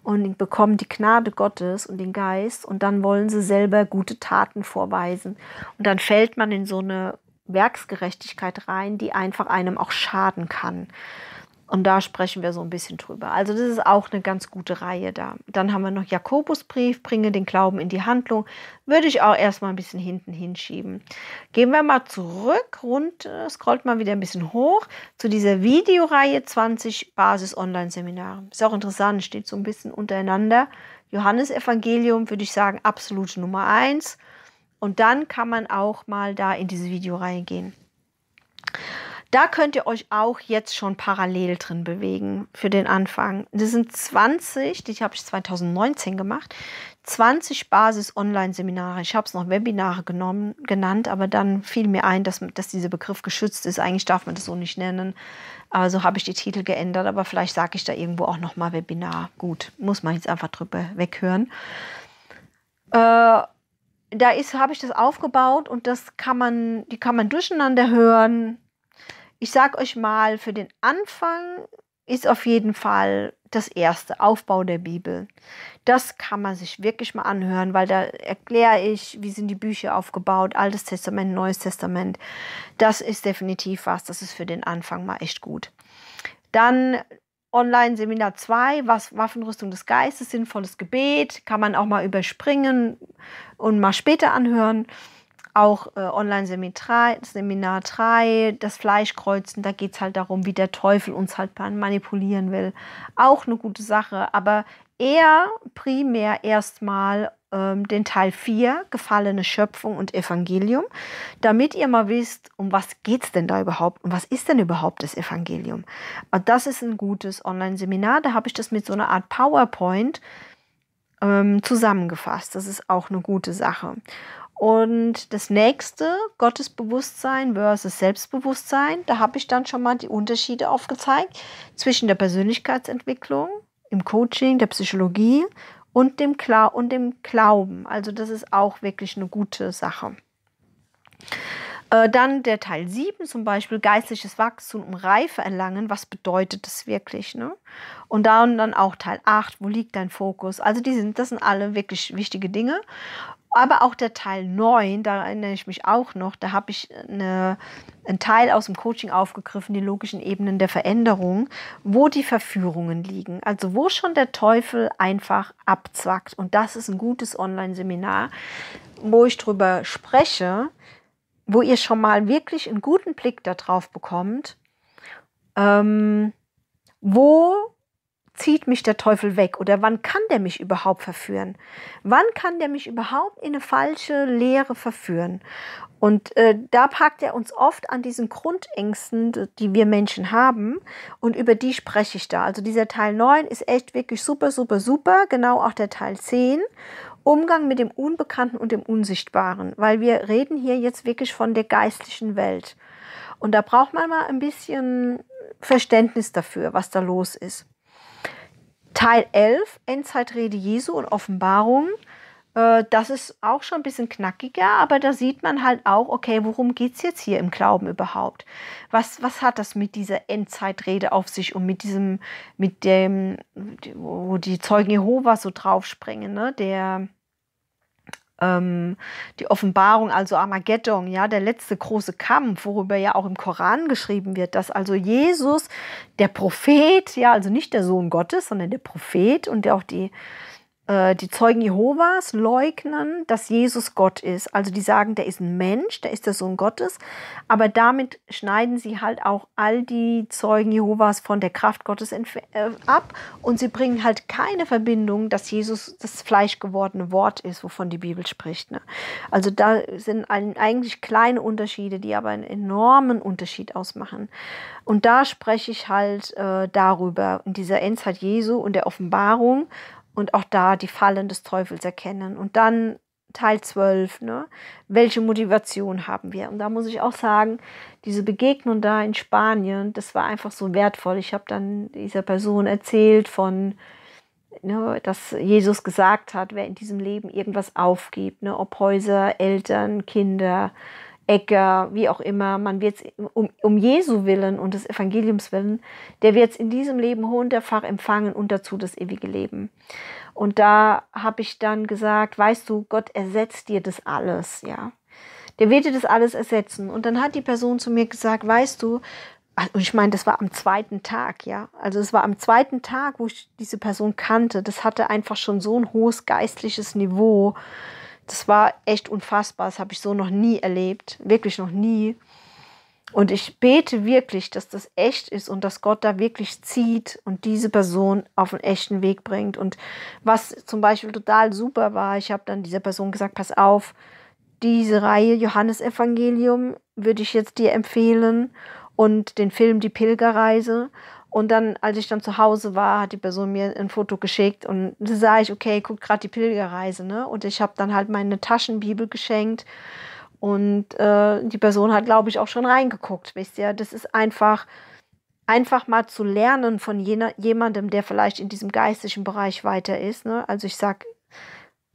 und bekommen die Gnade Gottes und den Geist und dann wollen sie selber gute Taten vorweisen. Und dann fällt man in so eine Werksgerechtigkeit rein, die einfach einem auch schaden kann. Und da sprechen wir so ein bisschen drüber. Also das ist auch eine ganz gute Reihe da. Dann haben wir noch Jakobusbrief, bringe den Glauben in die Handlung. Würde ich auch erstmal ein bisschen hinten hinschieben. Gehen wir mal zurück, rund, äh, scrollt mal wieder ein bisschen hoch zu dieser Videoreihe 20 Basis-Online-Seminare. Ist auch interessant, steht so ein bisschen untereinander. Johannes Evangelium würde ich sagen, absolute Nummer 1. Und dann kann man auch mal da in diese Videoreihe gehen. Da könnt ihr euch auch jetzt schon parallel drin bewegen für den Anfang. Das sind 20, die habe ich 2019 gemacht, 20 Basis-Online-Seminare. Ich habe es noch Webinare genommen, genannt, aber dann fiel mir ein, dass, dass dieser Begriff geschützt ist. Eigentlich darf man das so nicht nennen. Also habe ich die Titel geändert, aber vielleicht sage ich da irgendwo auch nochmal Webinar. Gut, muss man jetzt einfach drüber weghören. Äh, da ist, habe ich das aufgebaut und das kann man, die kann man durcheinander hören. Ich sag euch mal, für den Anfang ist auf jeden Fall das erste, Aufbau der Bibel. Das kann man sich wirklich mal anhören, weil da erkläre ich, wie sind die Bücher aufgebaut, Altes Testament, Neues Testament. Das ist definitiv was, das ist für den Anfang mal echt gut. Dann Online-Seminar 2, was Waffenrüstung des Geistes, sinnvolles Gebet, kann man auch mal überspringen und mal später anhören. Auch äh, Online-Seminar 3, das Fleischkreuzen, da geht es halt darum, wie der Teufel uns halt manipulieren will. Auch eine gute Sache, aber eher primär erstmal ähm, den Teil 4, gefallene Schöpfung und Evangelium, damit ihr mal wisst, um was geht es denn da überhaupt und was ist denn überhaupt das Evangelium. Und ah, das ist ein gutes Online-Seminar, da habe ich das mit so einer Art PowerPoint ähm, zusammengefasst. Das ist auch eine gute Sache. Und das nächste, Gottesbewusstsein versus Selbstbewusstsein, da habe ich dann schon mal die Unterschiede aufgezeigt zwischen der Persönlichkeitsentwicklung im Coaching, der Psychologie und dem, Gla und dem Glauben. Also das ist auch wirklich eine gute Sache. Äh, dann der Teil 7 zum Beispiel, geistliches Wachstum und Reife erlangen. Was bedeutet das wirklich? Ne? Und dann, dann auch Teil 8, wo liegt dein Fokus? Also die sind, das sind alle wirklich wichtige Dinge aber auch der Teil 9, da erinnere ich mich auch noch, da habe ich äh, eine, einen Teil aus dem Coaching aufgegriffen, die logischen Ebenen der Veränderung, wo die Verführungen liegen. Also wo schon der Teufel einfach abzwackt. Und das ist ein gutes Online-Seminar, wo ich drüber spreche, wo ihr schon mal wirklich einen guten Blick darauf bekommt, ähm, wo zieht mich der Teufel weg oder wann kann der mich überhaupt verführen? Wann kann der mich überhaupt in eine falsche Lehre verführen? Und äh, da packt er uns oft an diesen Grundängsten, die wir Menschen haben. Und über die spreche ich da. Also dieser Teil 9 ist echt wirklich super, super, super. Genau auch der Teil 10. Umgang mit dem Unbekannten und dem Unsichtbaren. Weil wir reden hier jetzt wirklich von der geistlichen Welt. Und da braucht man mal ein bisschen Verständnis dafür, was da los ist. Teil 11, Endzeitrede Jesu und Offenbarung. Äh, das ist auch schon ein bisschen knackiger, aber da sieht man halt auch, okay, worum geht es jetzt hier im Glauben überhaupt? Was, was hat das mit dieser Endzeitrede auf sich und mit diesem, mit dem, wo die Zeugen Jehovas so draufspringen, ne? der, ähm, die Offenbarung, also Armageddon, ja, der letzte große Kampf, worüber ja auch im Koran geschrieben wird, dass also Jesus, der Prophet, ja, also nicht der Sohn Gottes, sondern der Prophet und der auch die äh, die Zeugen Jehovas leugnen, dass Jesus Gott ist. Also die sagen, der ist ein Mensch, der ist der Sohn Gottes. Aber damit schneiden sie halt auch all die Zeugen Jehovas von der Kraft Gottes äh, ab. Und sie bringen halt keine Verbindung, dass Jesus das fleischgewordene Wort ist, wovon die Bibel spricht. Ne? Also da sind eigentlich kleine Unterschiede, die aber einen enormen Unterschied ausmachen. Und da spreche ich halt äh, darüber, in dieser Endzeit Jesu und der Offenbarung und auch da die Fallen des Teufels erkennen. Und dann Teil 12, ne? welche Motivation haben wir? Und da muss ich auch sagen, diese Begegnung da in Spanien, das war einfach so wertvoll. Ich habe dann dieser Person erzählt von, ne, dass Jesus gesagt hat, wer in diesem Leben irgendwas aufgibt, ne? ob Häuser, Eltern, Kinder, Egger, wie auch immer, man wird um, um Jesu willen und des Evangeliums willen, der wird es in diesem Leben hundertfach empfangen und dazu das ewige Leben. Und da habe ich dann gesagt, weißt du, Gott ersetzt dir das alles, ja. Der wird dir das alles ersetzen. Und dann hat die Person zu mir gesagt, weißt du, und ich meine, das war am zweiten Tag, ja. Also es war am zweiten Tag, wo ich diese Person kannte. Das hatte einfach schon so ein hohes geistliches Niveau das war echt unfassbar. Das habe ich so noch nie erlebt. Wirklich noch nie. Und ich bete wirklich, dass das echt ist und dass Gott da wirklich zieht und diese Person auf einen echten Weg bringt. Und was zum Beispiel total super war, ich habe dann dieser Person gesagt, pass auf, diese Reihe Johannesevangelium würde ich jetzt dir empfehlen und den Film Die Pilgerreise. Und dann, als ich dann zu Hause war, hat die Person mir ein Foto geschickt und da sah ich, okay, guck gerade die Pilgerreise, ne? Und ich habe dann halt meine Taschenbibel geschenkt und äh, die Person hat, glaube ich, auch schon reingeguckt, wisst ihr? Das ist einfach, einfach mal zu lernen von jener, jemandem, der vielleicht in diesem geistigen Bereich weiter ist, ne? Also ich sage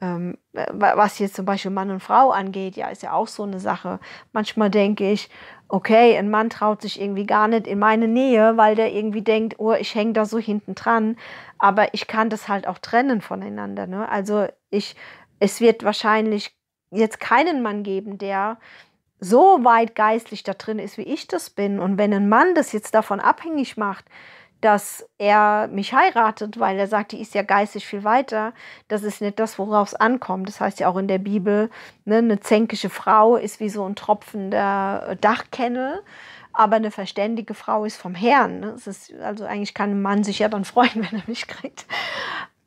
ähm, was jetzt zum Beispiel Mann und Frau angeht, ja, ist ja auch so eine Sache. Manchmal denke ich, okay, ein Mann traut sich irgendwie gar nicht in meine Nähe, weil der irgendwie denkt, oh, ich hänge da so hinten dran. Aber ich kann das halt auch trennen voneinander. Ne? Also ich, es wird wahrscheinlich jetzt keinen Mann geben, der so weit geistlich da drin ist, wie ich das bin. Und wenn ein Mann das jetzt davon abhängig macht, dass er mich heiratet, weil er sagt, die ist ja geistig viel weiter. Das ist nicht das, worauf es ankommt. Das heißt ja auch in der Bibel, ne, eine zänkische Frau ist wie so ein tropfender Dachkennel, aber eine verständige Frau ist vom Herrn. Ne? Es ist also eigentlich kann ein Mann sich ja dann freuen, wenn er mich kriegt.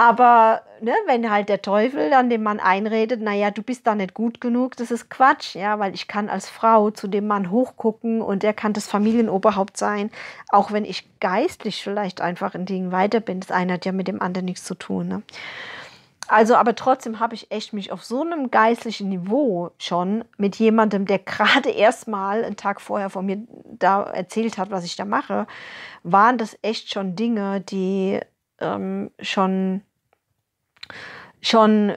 Aber ne, wenn halt der Teufel dann dem Mann einredet, naja, du bist da nicht gut genug, das ist Quatsch, ja, weil ich kann als Frau zu dem Mann hochgucken und er kann das Familienoberhaupt sein, auch wenn ich geistlich vielleicht einfach in Dingen weiter bin. Das eine hat ja mit dem anderen nichts zu tun. Ne? Also, aber trotzdem habe ich echt mich auf so einem geistlichen Niveau schon mit jemandem, der gerade erst mal einen Tag vorher von mir da erzählt hat, was ich da mache, waren das echt schon Dinge, die ähm, schon schon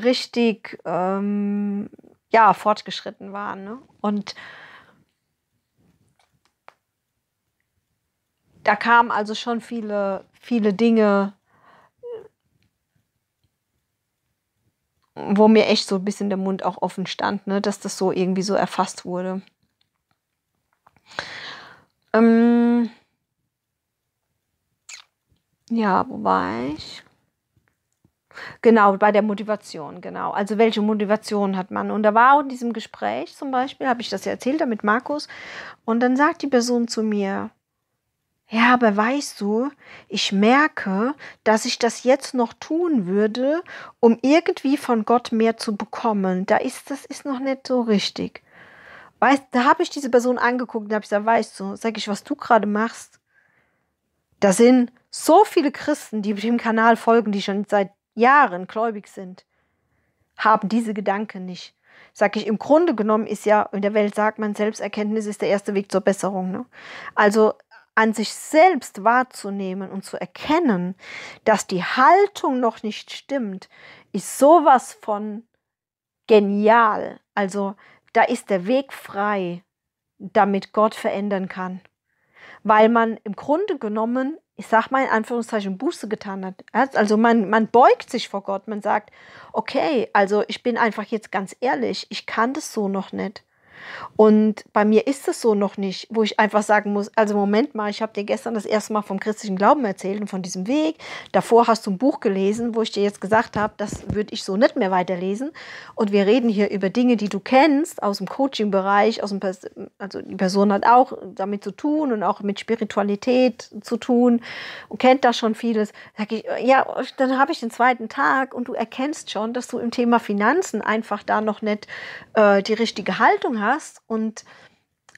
richtig ähm, ja, fortgeschritten waren. Ne? Und da kamen also schon viele, viele Dinge, wo mir echt so ein bisschen der Mund auch offen stand, ne? dass das so irgendwie so erfasst wurde. Ähm ja, wo war ich? Genau, bei der Motivation, genau. Also welche Motivation hat man? Und da war auch in diesem Gespräch zum Beispiel, habe ich das ja erzählt, da mit Markus. Und dann sagt die Person zu mir, ja, aber weißt du, ich merke, dass ich das jetzt noch tun würde, um irgendwie von Gott mehr zu bekommen. Da ist, das ist noch nicht so richtig. Weißt, da habe ich diese Person angeguckt und habe gesagt, weißt du, sag ich, was du gerade machst, da sind so viele Christen, die dem Kanal folgen, die schon seit Jahren gläubig sind, haben diese Gedanken nicht. Sag ich, im Grunde genommen ist ja, in der Welt sagt man, Selbsterkenntnis ist der erste Weg zur Besserung. Ne? Also an sich selbst wahrzunehmen und zu erkennen, dass die Haltung noch nicht stimmt, ist sowas von genial. Also da ist der Weg frei, damit Gott verändern kann. Weil man im Grunde genommen ich sag mal in Anführungszeichen, Buße getan hat. Also man, man beugt sich vor Gott, man sagt, okay, also ich bin einfach jetzt ganz ehrlich, ich kann das so noch nicht. Und bei mir ist es so noch nicht, wo ich einfach sagen muss, also Moment mal, ich habe dir gestern das erste Mal vom christlichen Glauben erzählt und von diesem Weg. Davor hast du ein Buch gelesen, wo ich dir jetzt gesagt habe, das würde ich so nicht mehr weiterlesen. Und wir reden hier über Dinge, die du kennst aus dem Coaching-Bereich, aus dem Pers also die Person hat auch damit zu tun und auch mit Spiritualität zu tun und kennt da schon vieles. Sag ich, ja, dann habe ich den zweiten Tag und du erkennst schon, dass du im Thema Finanzen einfach da noch nicht äh, die richtige Haltung hast hast und,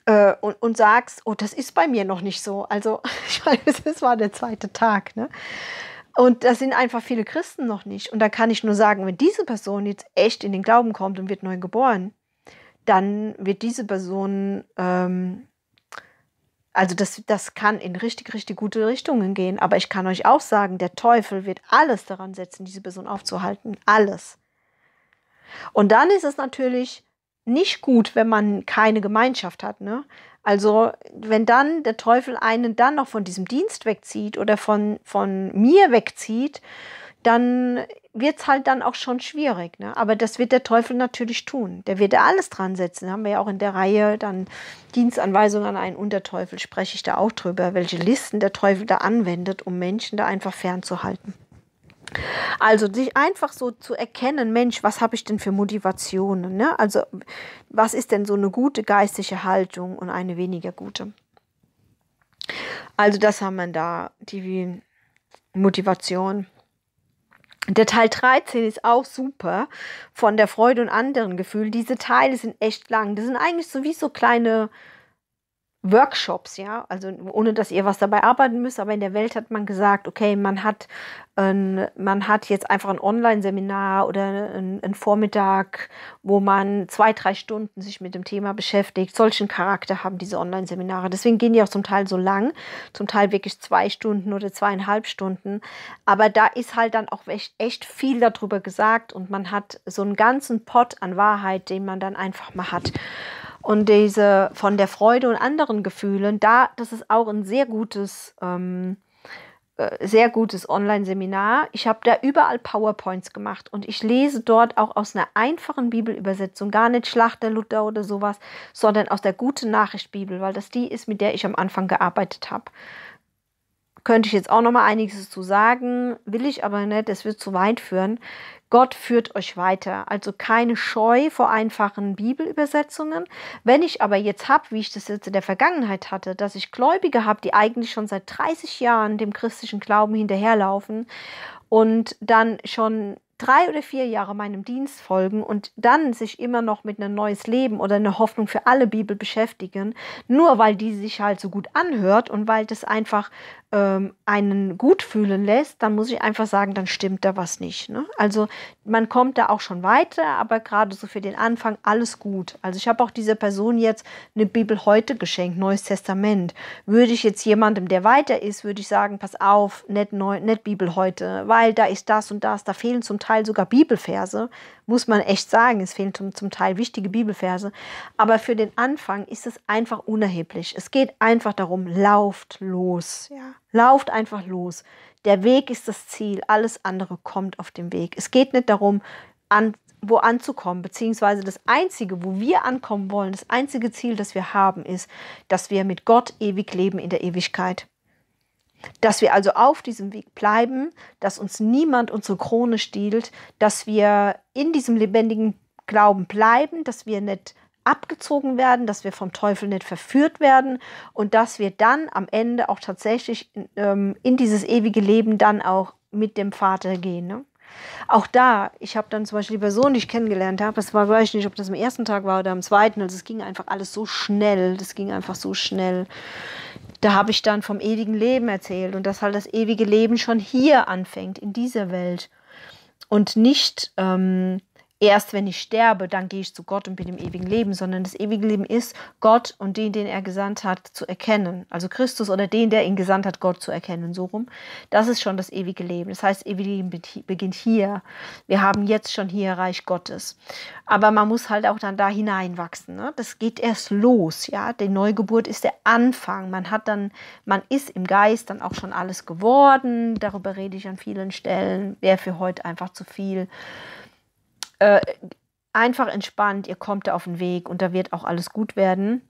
äh, und, und sagst, oh, das ist bei mir noch nicht so. Also ich weiß, es war der zweite Tag. Ne? Und das sind einfach viele Christen noch nicht. Und da kann ich nur sagen, wenn diese Person jetzt echt in den Glauben kommt und wird neu geboren, dann wird diese Person, ähm, also das, das kann in richtig, richtig gute Richtungen gehen. Aber ich kann euch auch sagen, der Teufel wird alles daran setzen, diese Person aufzuhalten. Alles. Und dann ist es natürlich nicht gut, wenn man keine Gemeinschaft hat. Ne? Also wenn dann der Teufel einen dann noch von diesem Dienst wegzieht oder von, von mir wegzieht, dann wird es halt dann auch schon schwierig. Ne? Aber das wird der Teufel natürlich tun. Der wird da alles dran setzen. Da haben wir ja auch in der Reihe dann Dienstanweisungen an einen Unterteufel, spreche ich da auch drüber, welche Listen der Teufel da anwendet, um Menschen da einfach fernzuhalten. Also sich einfach so zu erkennen, Mensch, was habe ich denn für Motivationen? Ne? Also was ist denn so eine gute geistige Haltung und eine weniger gute? Also das haben wir da, die Motivation. Der Teil 13 ist auch super von der Freude und anderen Gefühlen. Diese Teile sind echt lang. Das sind eigentlich so wie so kleine Workshops, ja, also ohne dass ihr was dabei arbeiten müsst, aber in der Welt hat man gesagt, okay, man hat, äh, man hat jetzt einfach ein Online-Seminar oder einen, Vormittag, wo man zwei, drei Stunden sich mit dem Thema beschäftigt. Solchen Charakter haben diese Online-Seminare. Deswegen gehen die auch zum Teil so lang, zum Teil wirklich zwei Stunden oder zweieinhalb Stunden. Aber da ist halt dann auch echt, echt viel darüber gesagt und man hat so einen ganzen Pot an Wahrheit, den man dann einfach mal hat. Und diese von der Freude und anderen Gefühlen, da, das ist auch ein sehr gutes, ähm, äh, sehr gutes Online-Seminar. Ich habe da überall PowerPoints gemacht und ich lese dort auch aus einer einfachen Bibelübersetzung, gar nicht Schlachter Luther oder sowas, sondern aus der guten Nachricht Bibel, weil das die ist, mit der ich am Anfang gearbeitet habe könnte ich jetzt auch noch mal einiges zu sagen, will ich aber nicht, das wird zu weit führen. Gott führt euch weiter. Also keine Scheu vor einfachen Bibelübersetzungen. Wenn ich aber jetzt habe, wie ich das jetzt in der Vergangenheit hatte, dass ich Gläubige habe, die eigentlich schon seit 30 Jahren dem christlichen Glauben hinterherlaufen und dann schon drei oder vier Jahre meinem Dienst folgen und dann sich immer noch mit einem neues Leben oder einer Hoffnung für alle Bibel beschäftigen, nur weil die sich halt so gut anhört und weil das einfach ähm, einen gut fühlen lässt, dann muss ich einfach sagen, dann stimmt da was nicht. Ne? Also man kommt da auch schon weiter, aber gerade so für den Anfang alles gut. Also ich habe auch dieser Person jetzt eine Bibel heute geschenkt, Neues Testament. Würde ich jetzt jemandem, der weiter ist, würde ich sagen, pass auf, nicht, neu, nicht Bibel heute, weil da ist das und das, da fehlen zum Teil Teil sogar Bibelverse, muss man echt sagen. Es fehlen zum, zum Teil wichtige Bibelverse. Aber für den Anfang ist es einfach unerheblich. Es geht einfach darum, lauft los. Ja. Lauft einfach los. Der Weg ist das Ziel. Alles andere kommt auf dem Weg. Es geht nicht darum, an, wo anzukommen, beziehungsweise das Einzige, wo wir ankommen wollen, das einzige Ziel, das wir haben, ist, dass wir mit Gott ewig leben in der Ewigkeit dass wir also auf diesem Weg bleiben, dass uns niemand unsere Krone stiehlt, dass wir in diesem lebendigen Glauben bleiben, dass wir nicht abgezogen werden, dass wir vom Teufel nicht verführt werden und dass wir dann am Ende auch tatsächlich in, ähm, in dieses ewige Leben dann auch mit dem Vater gehen. Ne? Auch da, ich habe dann zum Beispiel die Person, die ich kennengelernt habe, das war, weiß ich nicht, ob das am ersten Tag war oder am zweiten, also es ging einfach alles so schnell, das ging einfach so schnell da habe ich dann vom ewigen Leben erzählt und dass halt das ewige Leben schon hier anfängt, in dieser Welt. Und nicht ähm, erst wenn ich sterbe, dann gehe ich zu Gott und bin im ewigen Leben, sondern das ewige Leben ist, Gott und den, den er gesandt hat, zu erkennen. Also Christus oder den, der ihn gesandt hat, Gott zu erkennen, so rum. Das ist schon das ewige Leben. Das heißt, ewige Leben beginnt hier. Wir haben jetzt schon hier Reich Gottes. Aber man muss halt auch dann da hineinwachsen. Ne? Das geht erst los, ja. Die Neugeburt ist der Anfang. Man hat dann, man ist im Geist dann auch schon alles geworden. Darüber rede ich an vielen Stellen. Wäre für heute einfach zu viel. Äh, einfach entspannt, ihr kommt da auf den Weg und da wird auch alles gut werden.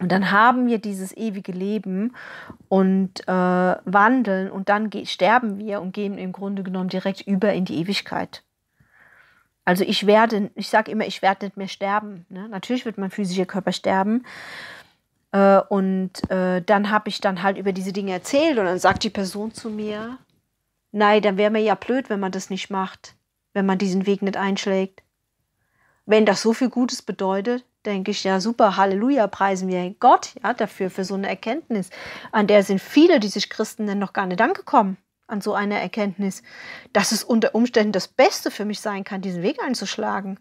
Und dann haben wir dieses ewige Leben und äh, wandeln und dann sterben wir und gehen im Grunde genommen direkt über in die Ewigkeit. Also ich werde, ich sage immer, ich werde nicht mehr sterben. Ne? Natürlich wird mein physischer Körper sterben. Äh, und äh, dann habe ich dann halt über diese Dinge erzählt und dann sagt die Person zu mir, nein, dann wäre mir ja blöd, wenn man das nicht macht wenn man diesen Weg nicht einschlägt. Wenn das so viel Gutes bedeutet, denke ich, ja, super, Halleluja, preisen wir Gott ja, dafür, für so eine Erkenntnis. An der sind viele, die sich Christen denn noch gar nicht angekommen, an so eine Erkenntnis, dass es unter Umständen das Beste für mich sein kann, diesen Weg einzuschlagen.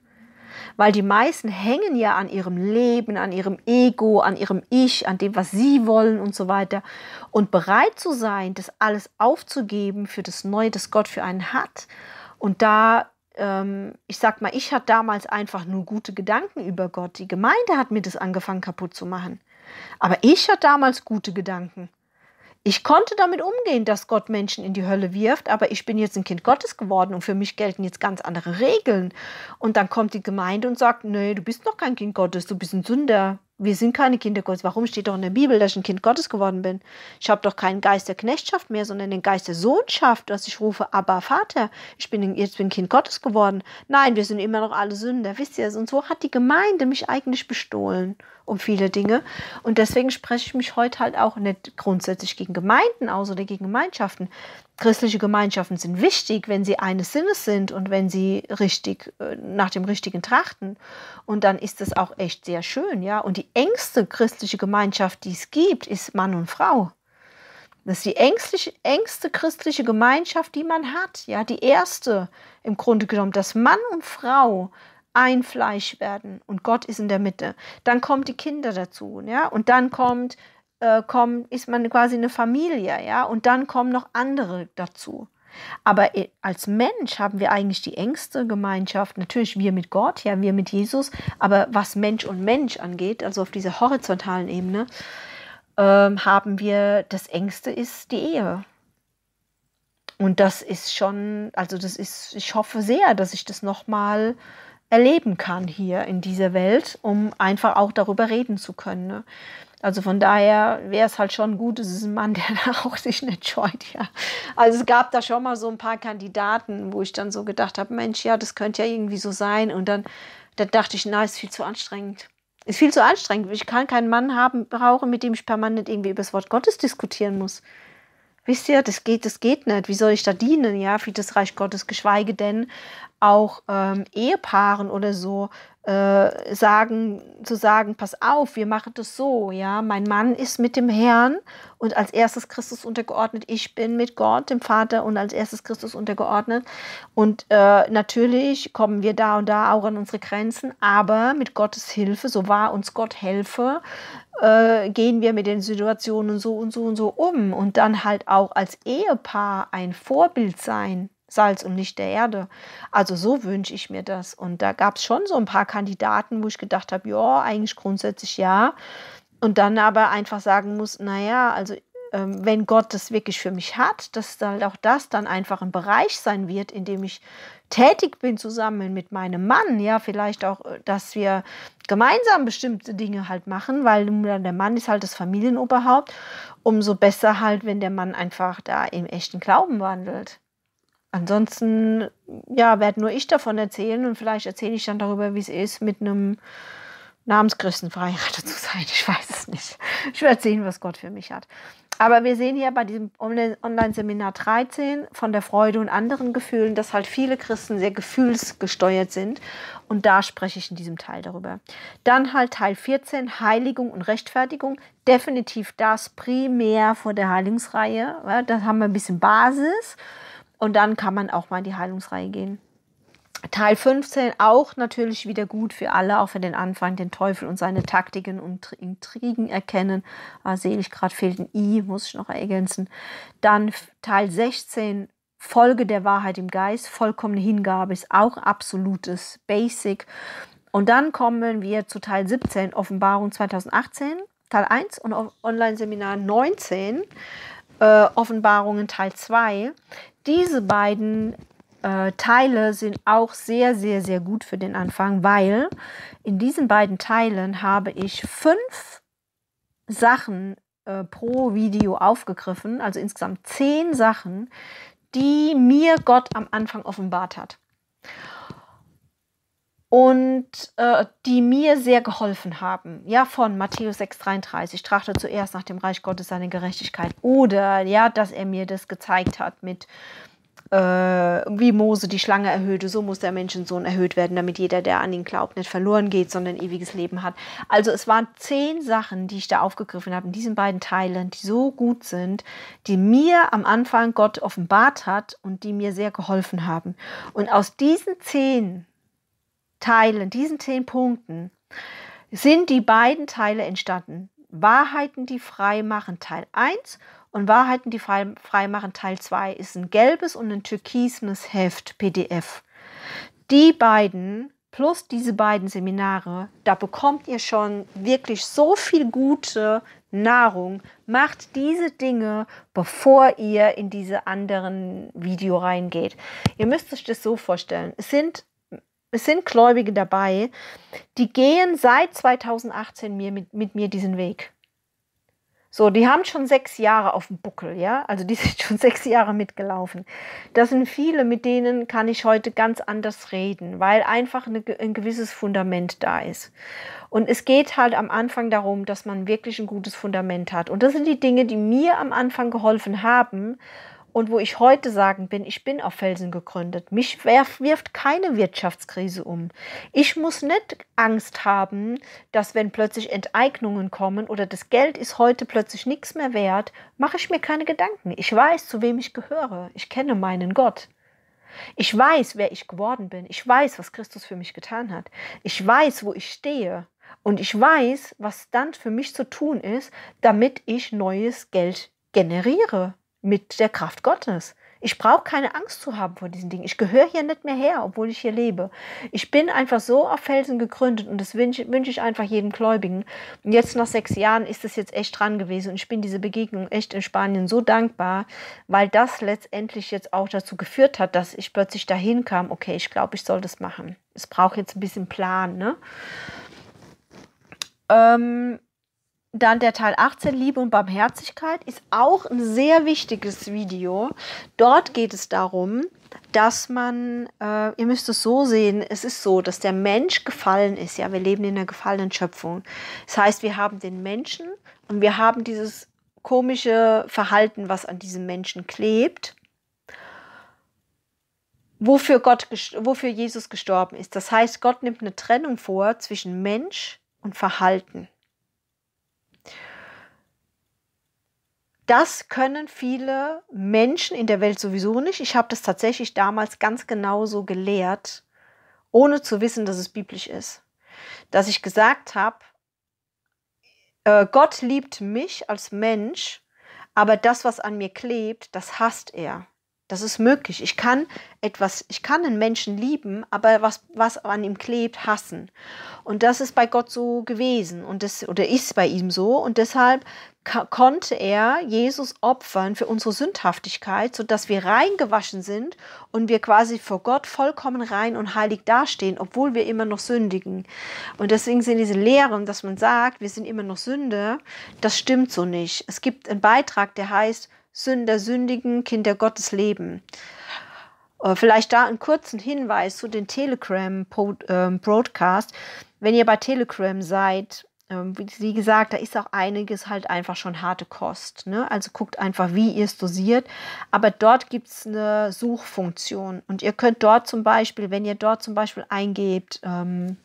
Weil die meisten hängen ja an ihrem Leben, an ihrem Ego, an ihrem Ich, an dem, was sie wollen und so weiter. Und bereit zu sein, das alles aufzugeben für das Neue, das Gott für einen hat und da, ähm, ich sag mal, ich hatte damals einfach nur gute Gedanken über Gott. Die Gemeinde hat mir das angefangen kaputt zu machen. Aber ich hatte damals gute Gedanken. Ich konnte damit umgehen, dass Gott Menschen in die Hölle wirft, aber ich bin jetzt ein Kind Gottes geworden und für mich gelten jetzt ganz andere Regeln. Und dann kommt die Gemeinde und sagt, nee, du bist noch kein Kind Gottes, du bist ein Sünder wir sind keine Kinder Gottes. Warum steht doch in der Bibel, dass ich ein Kind Gottes geworden bin? Ich habe doch keinen Geist der Knechtschaft mehr, sondern den Geist der Sohnschaft, dass ich rufe, aber Vater, ich bin jetzt bin Kind Gottes geworden. Nein, wir sind immer noch alle Sünder, wisst ihr es? Und so hat die Gemeinde mich eigentlich bestohlen um viele Dinge. Und deswegen spreche ich mich heute halt auch nicht grundsätzlich gegen Gemeinden aus oder gegen Gemeinschaften. Christliche Gemeinschaften sind wichtig, wenn sie eines Sinnes sind und wenn sie richtig äh, nach dem Richtigen trachten. Und dann ist es auch echt sehr schön, ja. Und die engste christliche Gemeinschaft, die es gibt, ist Mann und Frau. Das ist die ängstliche, engste christliche Gemeinschaft, die man hat, ja, die erste im Grunde genommen, dass Mann und Frau ein Fleisch werden und Gott ist in der Mitte. Dann kommt die Kinder dazu, ja, und dann kommt äh, kommen, ist man quasi eine Familie, ja, und dann kommen noch andere dazu. Aber äh, als Mensch haben wir eigentlich die engste Gemeinschaft, natürlich wir mit Gott, ja, wir mit Jesus, aber was Mensch und Mensch angeht, also auf dieser horizontalen Ebene, ähm, haben wir das engste ist die Ehe. Und das ist schon, also das ist, ich hoffe sehr, dass ich das nochmal erleben kann hier in dieser Welt, um einfach auch darüber reden zu können. Ne? Also von daher wäre es halt schon gut, es ist ein Mann, der auch sich nicht scheut, ja. Also es gab da schon mal so ein paar Kandidaten, wo ich dann so gedacht habe, Mensch, ja, das könnte ja irgendwie so sein. Und dann, dann dachte ich, na, ist viel zu anstrengend. Ist viel zu anstrengend. Ich kann keinen Mann haben, brauchen, mit dem ich permanent irgendwie über das Wort Gottes diskutieren muss. Wisst ihr, das geht, das geht nicht. Wie soll ich da dienen, ja, für das Reich Gottes, geschweige denn auch ähm, Ehepaaren oder so äh, sagen, zu sagen, pass auf, wir machen das so, ja, mein Mann ist mit dem Herrn und als erstes Christus untergeordnet, ich bin mit Gott, dem Vater und als erstes Christus untergeordnet und äh, natürlich kommen wir da und da auch an unsere Grenzen, aber mit Gottes Hilfe, so wahr uns Gott helfe, äh, gehen wir mit den Situationen so und so und so um und dann halt auch als Ehepaar ein Vorbild sein, Salz und Licht der Erde. Also so wünsche ich mir das. Und da gab es schon so ein paar Kandidaten, wo ich gedacht habe, ja, eigentlich grundsätzlich ja. Und dann aber einfach sagen muss, naja, also ähm, wenn Gott das wirklich für mich hat, dass halt auch das dann einfach ein Bereich sein wird, in dem ich tätig bin zusammen mit meinem Mann, ja, vielleicht auch, äh, dass wir gemeinsam bestimmte Dinge halt machen, weil der Mann ist halt das Familienoberhaupt, umso besser halt, wenn der Mann einfach da im echten Glauben wandelt. Ansonsten, ja, werde nur ich davon erzählen und vielleicht erzähle ich dann darüber, wie es ist, mit einem Namenschristen verheiratet zu sein. Ich weiß es nicht. Ich werde sehen, was Gott für mich hat. Aber wir sehen hier bei diesem Online-Seminar 13 von der Freude und anderen Gefühlen, dass halt viele Christen sehr gefühlsgesteuert sind. Und da spreche ich in diesem Teil darüber. Dann halt Teil 14, Heiligung und Rechtfertigung. Definitiv das primär vor der Heilungsreihe. da haben wir ein bisschen Basis. Und dann kann man auch mal in die Heilungsreihe gehen. Teil 15 auch natürlich wieder gut für alle, auch für den Anfang, den Teufel und seine Taktiken und Intrigen erkennen. Ah, sehe ich gerade, fehlt ein I, muss ich noch ergänzen. Dann Teil 16, Folge der Wahrheit im Geist, vollkommene Hingabe ist auch absolutes Basic. Und dann kommen wir zu Teil 17, Offenbarung 2018, Teil 1 und Online-Seminar 19. Äh, Offenbarungen Teil 2 diese beiden äh, Teile sind auch sehr, sehr, sehr gut für den Anfang, weil in diesen beiden Teilen habe ich fünf Sachen äh, pro Video aufgegriffen, also insgesamt zehn Sachen, die mir Gott am Anfang offenbart hat und äh, die mir sehr geholfen haben. Ja, von Matthäus 6,33, trachte zuerst nach dem Reich Gottes seine Gerechtigkeit. Oder ja, dass er mir das gezeigt hat mit äh, wie Mose die Schlange erhöhte, so muss der Menschensohn erhöht werden, damit jeder, der an ihn glaubt, nicht verloren geht, sondern ewiges Leben hat. Also es waren zehn Sachen, die ich da aufgegriffen habe in diesen beiden Teilen, die so gut sind, die mir am Anfang Gott offenbart hat und die mir sehr geholfen haben. Und aus diesen zehn Teilen, diesen zehn Punkten, sind die beiden Teile entstanden. Wahrheiten, die frei machen, Teil 1 und Wahrheiten, die frei, machen, Teil 2 ist ein gelbes und ein türkises Heft PDF. Die beiden plus diese beiden Seminare, da bekommt ihr schon wirklich so viel gute Nahrung. Macht diese Dinge, bevor ihr in diese anderen Video reingeht. Ihr müsst euch das so vorstellen. Es sind es sind Gläubige dabei, die gehen seit 2018 mir, mit, mit mir diesen Weg. So, die haben schon sechs Jahre auf dem Buckel, ja. Also die sind schon sechs Jahre mitgelaufen. Das sind viele, mit denen kann ich heute ganz anders reden, weil einfach eine, ein gewisses Fundament da ist. Und es geht halt am Anfang darum, dass man wirklich ein gutes Fundament hat. Und das sind die Dinge, die mir am Anfang geholfen haben, und wo ich heute sagen bin, ich bin auf Felsen gegründet. Mich wirft keine Wirtschaftskrise um. Ich muss nicht Angst haben, dass wenn plötzlich Enteignungen kommen oder das Geld ist heute plötzlich nichts mehr wert, mache ich mir keine Gedanken. Ich weiß, zu wem ich gehöre. Ich kenne meinen Gott. Ich weiß, wer ich geworden bin. Ich weiß, was Christus für mich getan hat. Ich weiß, wo ich stehe. Und ich weiß, was dann für mich zu tun ist, damit ich neues Geld generiere mit der Kraft Gottes. Ich brauche keine Angst zu haben vor diesen Dingen. Ich gehöre hier nicht mehr her, obwohl ich hier lebe. Ich bin einfach so auf Felsen gegründet und das wünsche wünsch ich einfach jedem Gläubigen. Und jetzt nach sechs Jahren ist es jetzt echt dran gewesen und ich bin diese Begegnung echt in Spanien so dankbar, weil das letztendlich jetzt auch dazu geführt hat, dass ich plötzlich dahin kam, okay, ich glaube, ich soll das machen. Es braucht jetzt ein bisschen Plan. Ne? Ähm, dann der Teil 18, Liebe und Barmherzigkeit, ist auch ein sehr wichtiges Video. Dort geht es darum, dass man, äh, ihr müsst es so sehen, es ist so, dass der Mensch gefallen ist. Ja, wir leben in einer gefallenen Schöpfung. Das heißt, wir haben den Menschen und wir haben dieses komische Verhalten, was an diesem Menschen klebt wofür, Gott, wofür Jesus gestorben ist. Das heißt, Gott nimmt eine Trennung vor zwischen Mensch und Verhalten. Das können viele Menschen in der Welt sowieso nicht. Ich habe das tatsächlich damals ganz genau so gelehrt, ohne zu wissen, dass es biblisch ist. Dass ich gesagt habe, äh, Gott liebt mich als Mensch, aber das, was an mir klebt, das hasst er. Das ist möglich. Ich kann etwas, ich kann einen Menschen lieben, aber was, was an ihm klebt, hassen. Und das ist bei Gott so gewesen und das, oder ist bei ihm so. Und deshalb konnte er Jesus opfern für unsere Sündhaftigkeit, sodass wir reingewaschen sind und wir quasi vor Gott vollkommen rein und heilig dastehen, obwohl wir immer noch sündigen. Und deswegen sind diese Lehren, dass man sagt, wir sind immer noch Sünde, das stimmt so nicht. Es gibt einen Beitrag, der heißt, Sünder sündigen, Kinder Gottes leben. Äh, vielleicht da einen kurzen Hinweis zu den Telegram-Broadcast. Ähm, wenn ihr bei Telegram seid, ähm, wie gesagt, da ist auch einiges halt einfach schon harte Kost. Ne? Also guckt einfach, wie ihr es dosiert. Aber dort gibt es eine Suchfunktion. Und ihr könnt dort zum Beispiel, wenn ihr dort zum Beispiel eingebt, ähm,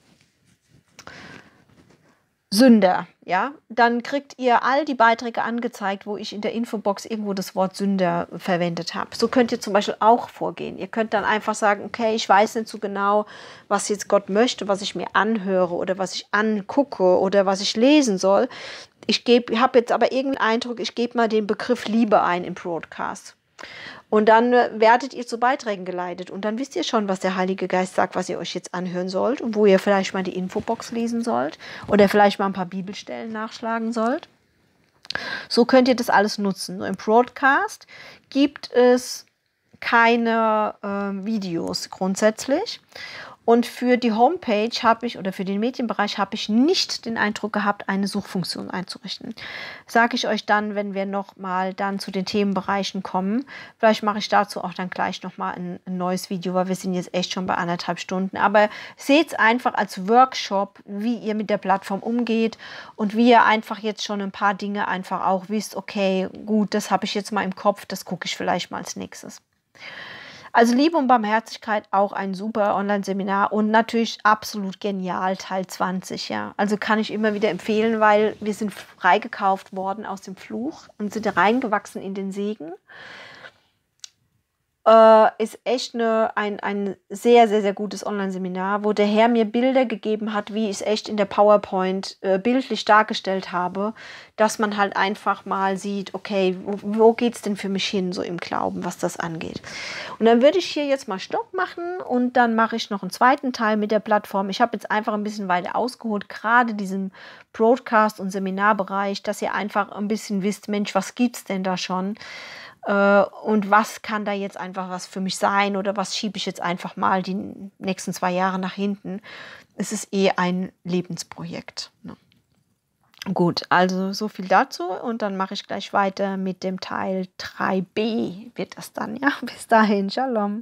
Sünder, ja, dann kriegt ihr all die Beiträge angezeigt, wo ich in der Infobox irgendwo das Wort Sünder verwendet habe. So könnt ihr zum Beispiel auch vorgehen. Ihr könnt dann einfach sagen, okay, ich weiß nicht so genau, was jetzt Gott möchte, was ich mir anhöre oder was ich angucke oder was ich lesen soll. Ich habe jetzt aber irgendeinen Eindruck, ich gebe mal den Begriff Liebe ein im Broadcast. Und dann äh, werdet ihr zu Beiträgen geleitet und dann wisst ihr schon, was der Heilige Geist sagt, was ihr euch jetzt anhören sollt und wo ihr vielleicht mal die Infobox lesen sollt oder vielleicht mal ein paar Bibelstellen nachschlagen sollt. So könnt ihr das alles nutzen. Im Broadcast gibt es keine äh, Videos grundsätzlich. Und für die Homepage habe ich oder für den Medienbereich habe ich nicht den Eindruck gehabt, eine Suchfunktion einzurichten. Sage ich euch dann, wenn wir nochmal dann zu den Themenbereichen kommen. Vielleicht mache ich dazu auch dann gleich nochmal ein, ein neues Video, weil wir sind jetzt echt schon bei anderthalb Stunden. Aber seht es einfach als Workshop, wie ihr mit der Plattform umgeht und wie ihr einfach jetzt schon ein paar Dinge einfach auch wisst, okay, gut, das habe ich jetzt mal im Kopf, das gucke ich vielleicht mal als nächstes. Also Liebe und Barmherzigkeit, auch ein super Online-Seminar und natürlich absolut genial, Teil 20, ja. Also kann ich immer wieder empfehlen, weil wir sind freigekauft worden aus dem Fluch und sind reingewachsen in den Segen äh, ist echt eine, ein, ein sehr, sehr, sehr gutes Online-Seminar, wo der Herr mir Bilder gegeben hat, wie ich es echt in der PowerPoint äh, bildlich dargestellt habe, dass man halt einfach mal sieht, okay, wo, wo geht es denn für mich hin, so im Glauben, was das angeht. Und dann würde ich hier jetzt mal Stopp machen und dann mache ich noch einen zweiten Teil mit der Plattform. Ich habe jetzt einfach ein bisschen weiter ausgeholt, gerade diesen Broadcast- und Seminarbereich, dass ihr einfach ein bisschen wisst, Mensch, was gibt es denn da schon? Äh, und was kann da jetzt einfach was für mich sein oder was schiebe ich jetzt einfach mal die nächsten zwei Jahre nach hinten? Es ist eh ein Lebensprojekt. Ne? Gut, also so viel dazu und dann mache ich gleich weiter mit dem Teil 3b. Wird das dann, ja? Bis dahin, Shalom.